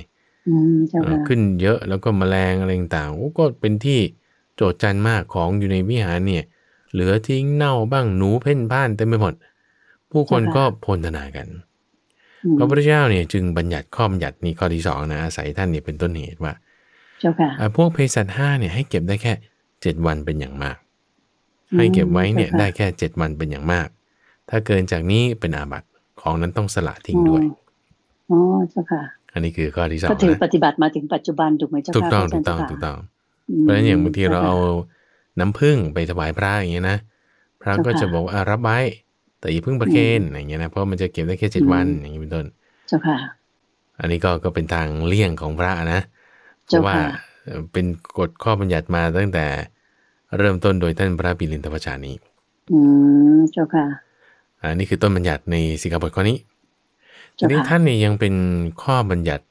ขึ้นเยอะแล้วก็มแมลงอะไรต่างๆก็เป็นที่โจดจันมากของอยู่ในวิหารเนี่ย เหลือทิ้งเน่าบ้างหนูเพ่นพ่านเต็มไปหมดผู้คนก็พนทนากัน พระพุทธเจ้าเนี่ย จึงบัญญัติข้อบัญญัตินี้ข้อที่สองนะอาศัยท่านเนี่ยเป็นต้นเหตุว่าพวกเภสัชห้าเนี่ยให้เก็บได้แค่เจ็ดวันเป็นอย่างมาก ให้เก็บไว้เนี่ย ได้แค่เจ็ดวันเป็นอย่างมาก ถ้าเกินจากนี้เป็นอาบัติของนั้นต้องสละทิ้งด้วย อ๋อเจ้าค่ะ อันนี้คือข้อที่สองก็ถือปฏิบัติมาถึงปัจจุบันถูกไหมเจ้าค่ะถูกต้องถูกต้องถูกต้องเพราะฉะนั้นอย่างบางทีเราเอาน้ำผึ้งไปถวายพระอย่างเงี้ยนะพระก็จะบอกว่ารับไว้แต่อย่าเพิ่งประเคนอย่างเงี้ยนะเพราะมันจะเก็บได้แค่เจ็ดวันอย่างนี้เป็นต้นเจ้าค่ะอันนี้ก็ก็เป็นทางเลี่ยงของพระนะเพราะว่าเป็นกฎข้อบัญญัติมาตั้งแต่เริ่มต้นโดยท่านพระบิลินทวชานีอืมเจ้าค่ะอันนี้คือต้นบัญญัติในสิกขาบทข้อนี้ทีนี้ท่านนี่ยังเป็นข้อบัญญัติ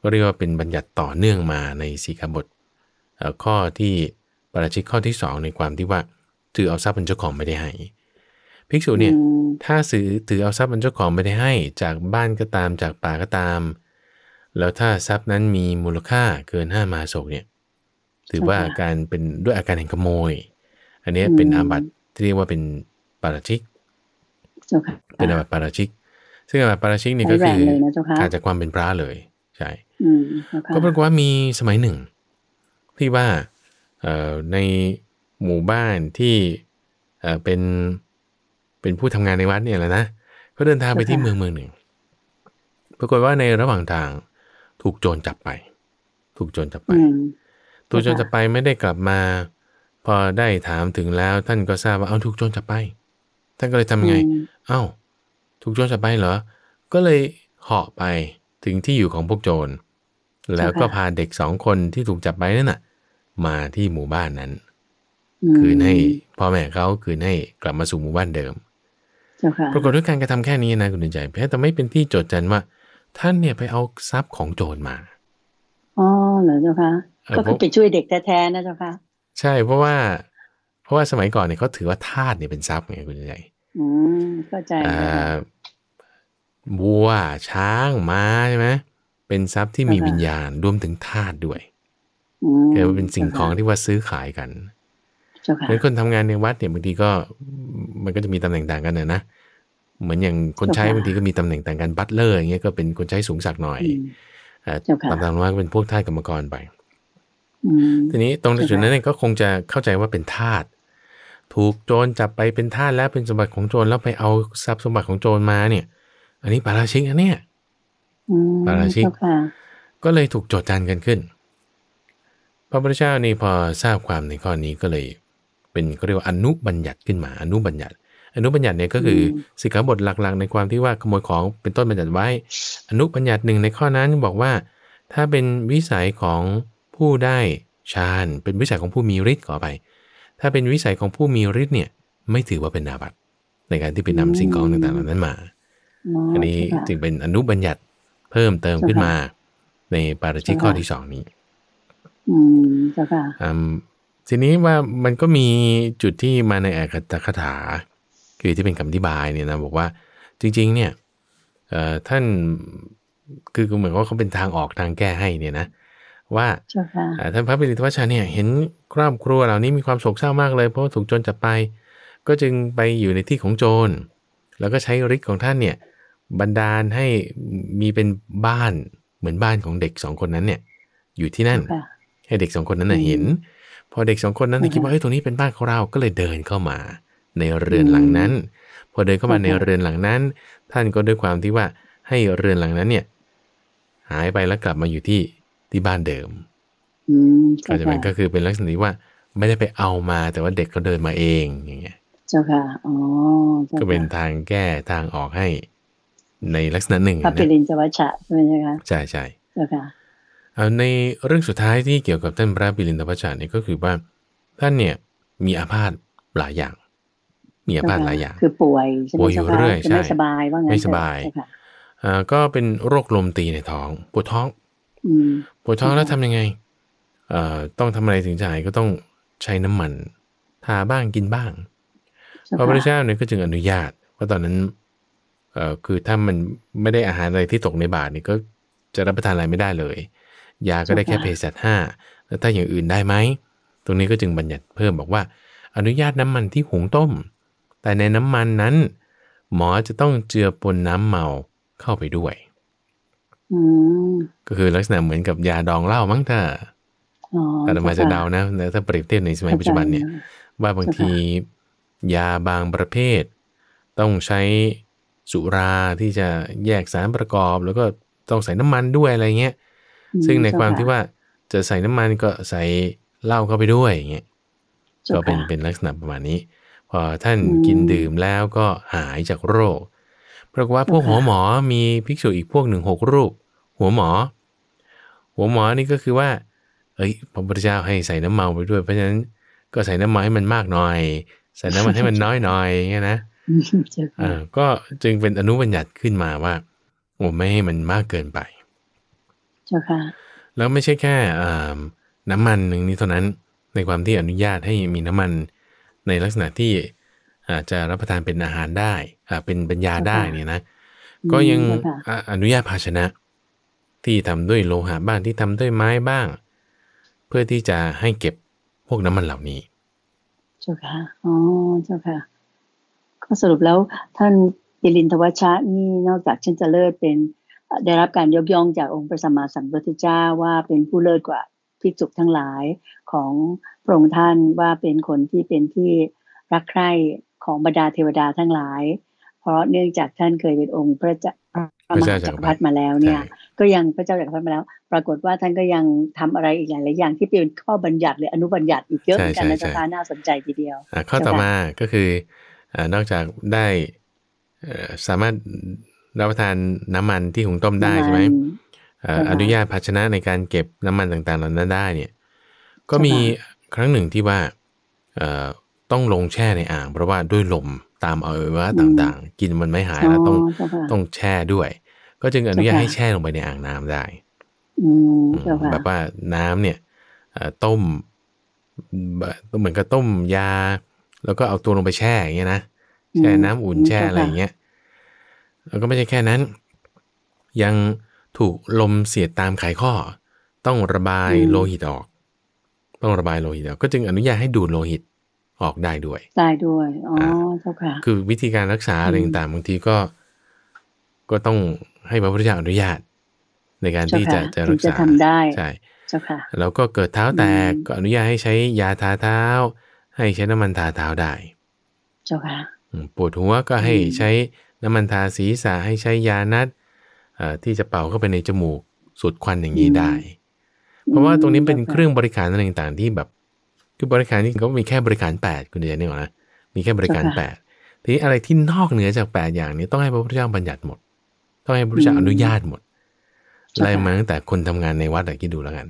ก็เรียกว่าเป็นบัญญัติต่อเนื่องมาในสิกขาบทข้อที่ประชิดข้อที่สองในความที่ว่าถือเอาทรัพย์เป็นเจ้าของไม่ได้ให้ภิกษุเนี่ยถ้าซื้อถือเอาทรัพย์มันเจ้าของไม่ได้ให้จากบ้านก็ตามจากป่าก็ตาม แล้วถ้าทรัพย์นั้นมีมูลค่าเกินห้ามาศกเนี่ยถือว่าการเป็นด้วยอาการแห่งขโมย อันนี้เป็น อาบัติที่เรียกว่าเป็นปาราชิกเป็นอาบัติปาราชิก ซึ่งอาบัติปาราชิกนี่ก็คือขาดจากความเป็นพระเลยใช่ก็ปรากฏว่ามีสมัยหนึ่งที่ว่าในหมู่บ้านที่เป็นเป็นผู้ทำงานในวัดเนี่ยแหละนะ ก็เดินทางไปที่เมืองเมืองหนึ่งปรากฏว่าในระหว่างทาง ถูกโจรจับไป ถูกโจรจับไปตัวโจรจับไปไม่ได้กลับมา พอได้ถามถึงแล้ว ท่านก็ทราบว่าเอาถูกโจรจับไป ท่านก็เลยทำไงเอ้าถูกโจรจับไปเหรอก็เลยเหาะไปถึงที่อยู่ของพวกโจร แล้วก็พาเด็กสองคนที่ถูกจับไปนั่นน่ะ มาที่หมู่บ้านนั้น คืนให้พ่อแม่เขาคืนให้กลับมาสู่หมู่บ้านเดิมปรากฏด้วยการกระทำแค่นี้นะคุณใจแพทยแต่ไม่เป็นที่โจทย์จันว่าท่านเนี่ยไปเอาทรัพย์ของโจรมา อ๋อเหรอเจ้าคะก็คือไปช่วยเด็กแท้ๆนะเจ้าคะใช่ เพราะว่า เพราะว่าสมัยก่อนเนี่ยเขาถือว่าทาสเนี่ยเป็นทรัพย์ไงคุณใจอืม เข้าใจบัว ช้าง ม้าใช่ไหมเป็นทรัพย์ที่มีวิญญาณ รวมถึงธาตุด้วยว่าเป็นสิ่งของที่ว่าซื้อขายกันหรือคนทำงานในวัดเนี่ยบางทีก็มันก็จะมีตำแหน่งต่างกันนะนะเหมือนอย่างคนใช้บางทีก็มีตำแหน่งต่างกันบัตเลอร์อย่างเงี้ยก็เป็นคนใช้สูงสักหน่อยตามตามว่าก็เป็นพวกทาสกรรมกรไปทีนี้ตรงจุดนั้นก็คงจะเข้าใจว่าเป็นทาสถูกโจรจับไปเป็นทาสแล้วเป็นสมบัติของโจรแล้วไปเอาทรัพย์สมบัติของโจรมาเนี่ย อันนี้ปาราชิกอันเนี้ยปาราชิกก็เลยถูกโจดจันกันขึ้นพระพุทธเจ้านี่พอทราบความในข้อนี้ก็เลยเป็นเขาเรียกว่าอนุบัญญัติขึ้นมา อนุบัญญัติ อนุบัญญัติเนี่ยก็คือสิกขาบทหลักๆ ในความที่ว่าขโมยของเป็นต้นบัญญัติไว้อนุบัญญัติหนึ่งในข้อนั้นบอกว่า ถ้าเป็นวิสัยของผู้ได้ฌานเป็นวิสัยของผู้มีฤทธิ์ก่อไป ถ้าเป็นวิสัยของผู้มีฤทธิ์เนี่ย ไม่ถือว่าเป็นนาบัตในการที่ไปนำสิ่งของต่างๆเหล่านั้นมา อันนี้จึงเป็นอนุบัญญัติเพิ่มเติมขึ้นมา ในปาราชิกข้อที่สองนี้ อืมเจ้าค่ะทีนี้ว่ามันก็มีจุดที่มาในอักตคถาคือที่เป็นคำอธิบายเนี่ยนะบอกว่าจริง ๆ เนี่ยท่านคือเหมือนว่าเขาเป็นทางออกทางแก้ให้เนี่ยนะ ว่าท่านพระปิริทวชชาเนี่ยเห็นครอบครัวเหล่านี้มีความโศกเศร้ามากเลย เพราะถูกโจรจับไป ก็จึงไปอยู่ในที่ของโจร แล้วก็ใช้ฤทธิ์ของท่านเนี่ยบันดาลให้มีเป็นบ้านเหมือนบ้านของเด็กสองคนนั้นเนี่ย อยู่ที่นั่นให้เด็กสองคนนั้นเห็นพอเด็กสองคนนั้นคิดว่าเฮ้ยตรงนี้เป็นบ้านของเราก็เลยเดินเข้ามา ในเรือนหลังนั้น พอเดินเข้ามาในเรือนหลังนั้น ท่านก็ด้วยความที่ว่าให้เรือนหลังนั้นเนี่ย หายไปแล้วกลับมาอยู่ที่ที่บ้านเดิมก็จะเป็นก็คือเป็นลักษณะที่ว่าไม่ได้ไปเอามาแต่ว่าเด็กเขาเดินมาเองอย่างเงี้ย เจ้าค่ะ อ๋อ ก็เป็นทางแก้ ทางออกให้ในลักษณะหนึ่งพระปิรินจวัชชะใช่ไหมคะ ใช่ใช่เจ้าค่ะในเรื่องสุดท้ายที่เกี่ยวกับท่านพระบิลินทพชาเนี่ยก็คือว่าท่านเนี่ยมีอาพาธหลายอย่าง มีอาพาธหลายอย่างคือป่วยป่วยอยู่เรื่อยใช่ไม่สบายว่างั้นไม่สบายก็เป็นโรคลมตีในท้องปวดท้องปวดท้องแล้วทำยังไงต้องทำอะไรถึงจะหายก็ต้องใช้น้ำมันทาบ้างกินบ้างพระพุทธเจ้าเนี่ยก็จึงอนุญาตเพราะตอนนั้นคือถ้ามันไม่ได้อาหารอะไรที่ตกในบาตรนี่ก็จะรับประทานอะไรไม่ได้เลยยาก็ได้แค่เภสัชห้า แล้วถ้าอย่างอื่นได้ไหม ตรงนี้ก็จึงบัญญัติเพิ่มบอกว่าอนุญาตน้ำมันที่หุงต้ม แต่ในน้ำมันนั้น หมอจะต้องเจือปนน้ำเมาเข้าไปด้วย ก็คือลักษณะเหมือนกับยาดองเหล้ามั้งถ้าแต่มาจะเดานะถ้าเปรียบเทียบในสมัยปัจจุบันเนี่ย ว่าบางทียาบางประเภท ต้องใช้สุราที่จะแยกสารประกอบ แล้วก็ต้องใส่น้ำมันด้วยอะไรเงี้ยซึ่งในความที่ว่าจะใส่น้ำมันก็ใส่เหล้าเข้าไปด้วย อย่างเงี้ยก็เป็นเป็นลักษณะประมาณนี้ พอท่านกินดื่มแล้วก็หายจากโรคปรากฏว่าพวกหัวหมอมีภิกษุอีกพวกหนึ่งหกรูป หัวหมอ หัวหมอนี่ก็คือว่า เอ้ยพระพุทธเจ้าให้ใส่น้ำเมาไปด้วยเพราะฉะนั้นก็ใส่น้ำามนให้มันมากหน่อย ใส่น้ำมันให้มันน้อยหน่อยเงี้ยนะอ่าก็จึงเป็นอนุบัญญัติขึ้นมาว่าโอ้ไม่ให้มันมากเกินไปจ้าค่ะแล้วไม่ใช่แค่น้ำมันหนึ่งนี้เท่านั้นในความที่อนุญาตให้มีน้ำมันในลักษณะที่อาจะรับประทานเป็นอาหารได้เป็นปัญญาได้เนี่ยนะ ก็ยังอนุญาตภาชนะที่ทำด้วยโลหะบ้างที่ทำด้วยไม้บ้าง เพื่อที่จะให้เก็บพวกน้ำมันเหล่านี้เจ้าค่ะอ๋อเจ้าค่ะก็สรุปแล้วท่านปิรินทวชชะนี่นอกจากเช่นจะเลิศเป็นได้รับการยกย่องจากองค์พระสัมมาสัมพุทธเจ้าว่าเป็นผู้เลิศกว่าภิกษุทั้งหลายของพระองค์ท่านว่าเป็นคนที่เป็นที่รักใคร่ของบรรดาเทวดาทั้งหลาย เพราะเนื่องจากท่านเคยเป็นองค์พระเจ้าพระมหาจักรพรรดิมาแล้วเนี่ยก็ยังพระเจ้าจักรพรรดิมาแล้ว ปรากฏว่าท่านก็ยังทำอะไรอีกหลายหลายอย่าง ที่เป็นข้อบัญญัติหรืออนุบัญญัติอีกเยอะเหมือนกันนะจ๊ะน่าสนใจทีเดียวข้อต่อมาก็คือนอกจากได้สามารถรับประทานน้ำมันที่หุงต้มได้ใช่ไหมอนุญาตภาชนะในการเก็บน้ำมันต่างๆเหล่านั้นได้ เนี่ย ก็มีครั้งหนึ่งที่ว่าต้องลงแช่ในอ่างเพราะว่าด้วยลมตามเอาไว้ว่าต่าง ๆ กินมันไม่หายแล้วต้องต้องแช่ด้วย ก็จึงอนุญาตให้แช่ลงไปในอ่างน้ำได้แบบว่าน้ำเนี่ยต้มเหมือนกับต้มยา แล้วก็เอาตัวลงไปแช่อย่างเงี้ยนะแช่น้ำอุ่นแช่อะไรอย่างเงี้ยแล้วก็ไม่ใช่แค่นั้น ยังถูกลมเสียดตามไขข้อ ต้องระบายโลหิตออก ต้องระบายโลหิตออกก็จึงอนุญาตให้ดูดโลหิตออกได้ด้วยได้ด้วยอ๋อเจ้าค่ะคือวิธีการรักษาอะไรต่างบางทีก็ ก็ต้องให้พระพุทธเจ้าอนุญาตในการที่จะจะรักษาได้ใช่เจ้าค่ะแล้วก็เกิดเท้าแตกก็อนุญาตให้ใช้ยาทาเท้า ให้ใช้น้ำมันทาเท้าได้ เจ้าค่ะปวดหัวก็ให้ใช้น้ำมันทาศีรษะให้ใช้ยานัดที่จะเป่าเข้าไปในจมูกสูดควันอย่างนี้ได้ เพราะว่าตรงนี้เป็นเครื่องบริการอะไรต่าง ๆ ที่แบบ คือบริการนี่ก็มีแค่บริการ8คุณเดียนี่หรอนะมีแค่บริการ8ทีนี้อะไรที่นอกเหนือจาก 8 อย่างนี้ต้องให้พระพุทธเจ้าบัญญัติหมด ต้องให้พระพุทธเจ้าอนุญาตหมดไล่มาตั้งแต่คนทำงานในวัดอะไรกิ่ดูแล้วกัน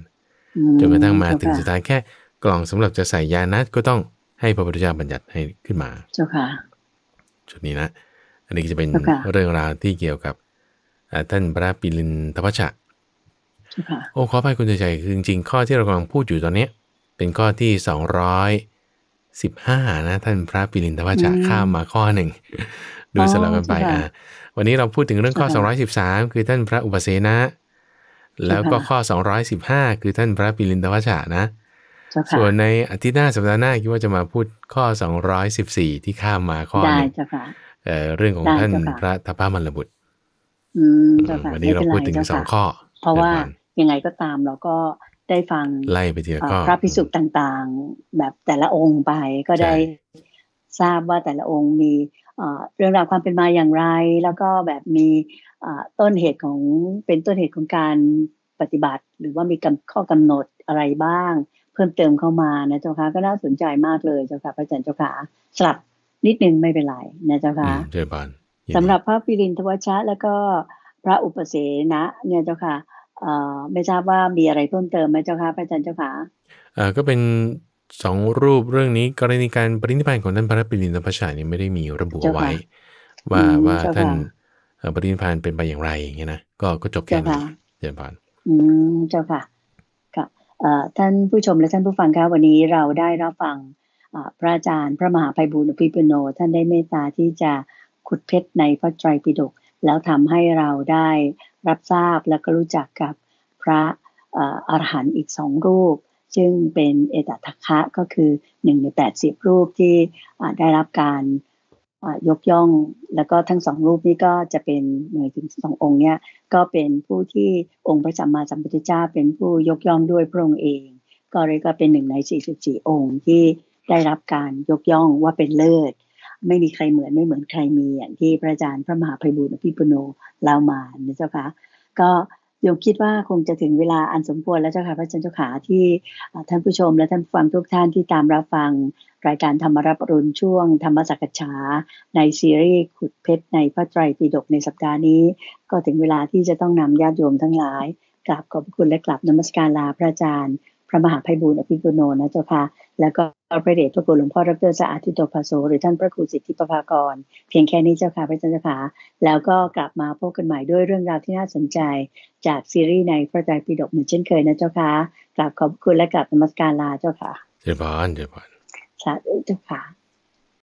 จนกระทั่งมาถึงสุดท้ายแค่กล่องสำหรับจะใส่ยานัดก็ต้องให้พระพุทธเจ้าบัญญัติให้ขึ้นมา เจ้าค่ะชุดนี้นะอันนี้จะเป็นเรื่องราวที่เกี่ยวกับ ท่านพระปิลินทพชชะโอ้ขอไปคุณใจคือจริงๆข้อที่เรากำลังพูดอยู่ตอนนี้เป็นข้อที่สองร้อยสิบห้านะ ท่านพระปิลินทวชชะข้ามมาข้อหนึ่งดูสลับกันไปอ่ะวันนี้เราพูดถึงเรื่องข้อ213คือท่านพระอุปเสนะ แล้วก็ข้อ215คือท่านพระปิลินทวชชะนะ ส่วนในอาทิตย์หน้าสัปดาห์หน้าคิดว่าจะมาพูดข้อ 214 ที่ข้ามมาข้อนึงเรื่องของท่านพระทัพมามันลบุตรวันนี้เราพูดถึงสองข้อ เพราะว่ายังไงก็ตามเราก็ได้ฟังไล่ไปทีละข้อพระพิสุทธ์ต่าง ๆ แบบแต่ละองค์ไปก็ได้ ทราบว่าแต่ละองค์มีเรื่องราวความเป็นมาอย่างไร แล้วก็แบบมีต้นเหตุของเป็นต้นเหตุของการปฏิบัติ หรือว่ามีข้อกำหนดอะไรบ้าง เพิ่มเติมเข้ามานะเจ้าค่ะก็น่าสนใจมากเลยเจ้าค่ะพระอาจารย์เจ้าค่ะสลับนิดหนึ่งไม่เป็นไรนะเจ้าค่ะเจ้าบานสำหรับพระปิรินทวชะแล้วก็พระอุปเสนะเนี่ยเจ้าค่ะไม่ทราบว่ามีอะไรเพิ่มเติมไหมเจ้าค่ะพระอาจารย์เจ้าค่ะก็เป็นสองรูปเรื่องนี้ กรณีการปรินิพานของท่านพระปิรินทวชะนี่ไม่ได้มีระบุเอาไว้ ว่าว่าท่านปรินิพานเป็นไปอย่างไรอย่างเงี้ยนะก็ก็จบแค่นี้เจ้าค่ะอืมเจ้าค่ะค่ะท่านผู้ชมและท่านผู้ฟังคะวันนี้เราได้รับฟังพระอาจารย์พระมหาภัยบุญอภิปุโนท่านได้เมตตาที่จะขุดเพชรในพระไตรปิฎกแล้วทำให้เราได้รับทราบและก็รู้จักกับพระอรหันต์อีกสองรูปซึ่งเป็นเอตทัคคะก็คือหนึ่งในแปดสิบรูปที่ได้รับการยกย่องแล้วก็ทั้งสองรูปนี้ก็จะเป็นหน่งใถึงสององค์เนี้ยก็เป็นผู้ที่องค์พระสัมมาสัมพุทธเจ้าเป็นผู้ยกย่องด้วยพระองค์เอง ก็เลยก็เป็นหนึ่งใน 44 องค์ที่ได้รับการยกย่องว่าเป็นเลิศ ไม่มีใครเหมือนไม่เหมือนใครมีอย่างที่พระอาจารย์พระมหาไพบุญอภิปุโนเลามานนะเจ้าคะก็โยมคิดว่าคงจะถึงเวลาอันสมควรแล้วเจ้าค่ะพระาเจ้าขาที่ท่านผู้ชมและท่านฟังทุกท่านที่ตามรับฟัง รายการธรรมรับรุณช่วงธรรมสักษาในซีรีส์ขุดเพชรในพระไตรปิฎกในสัปดาห์นี้ ก็ถึงเวลาที่จะต้องนำญาติโยมทั้งหลายกราบขอบคุณและกราบนมัสการลาพระอาจารย์พระมหาภัยบูลอภิปุโนนะเจ้าค่ะแล้วก็พระเดชพระคุณหลวงพ่อรัดรสอาทิโตภาโสหรือท่านพระครูสิทธิปภากร เพียงแค่นี้เจ้าค่ะพระเจ้าค่ะ แล้วก็กลับมาพบกันใหม่ ด้วยเรื่องราวที่น่าสนใจ จากซีรีส์ในพระไตรปิฎกเหมือนเช่นเคยนะเจ้าค่ะกราบขอบคุณและกราบนมัสการลาเจ้าค่ะ เจ้าพานเจ้าพานสาธุเจ้าค่ะ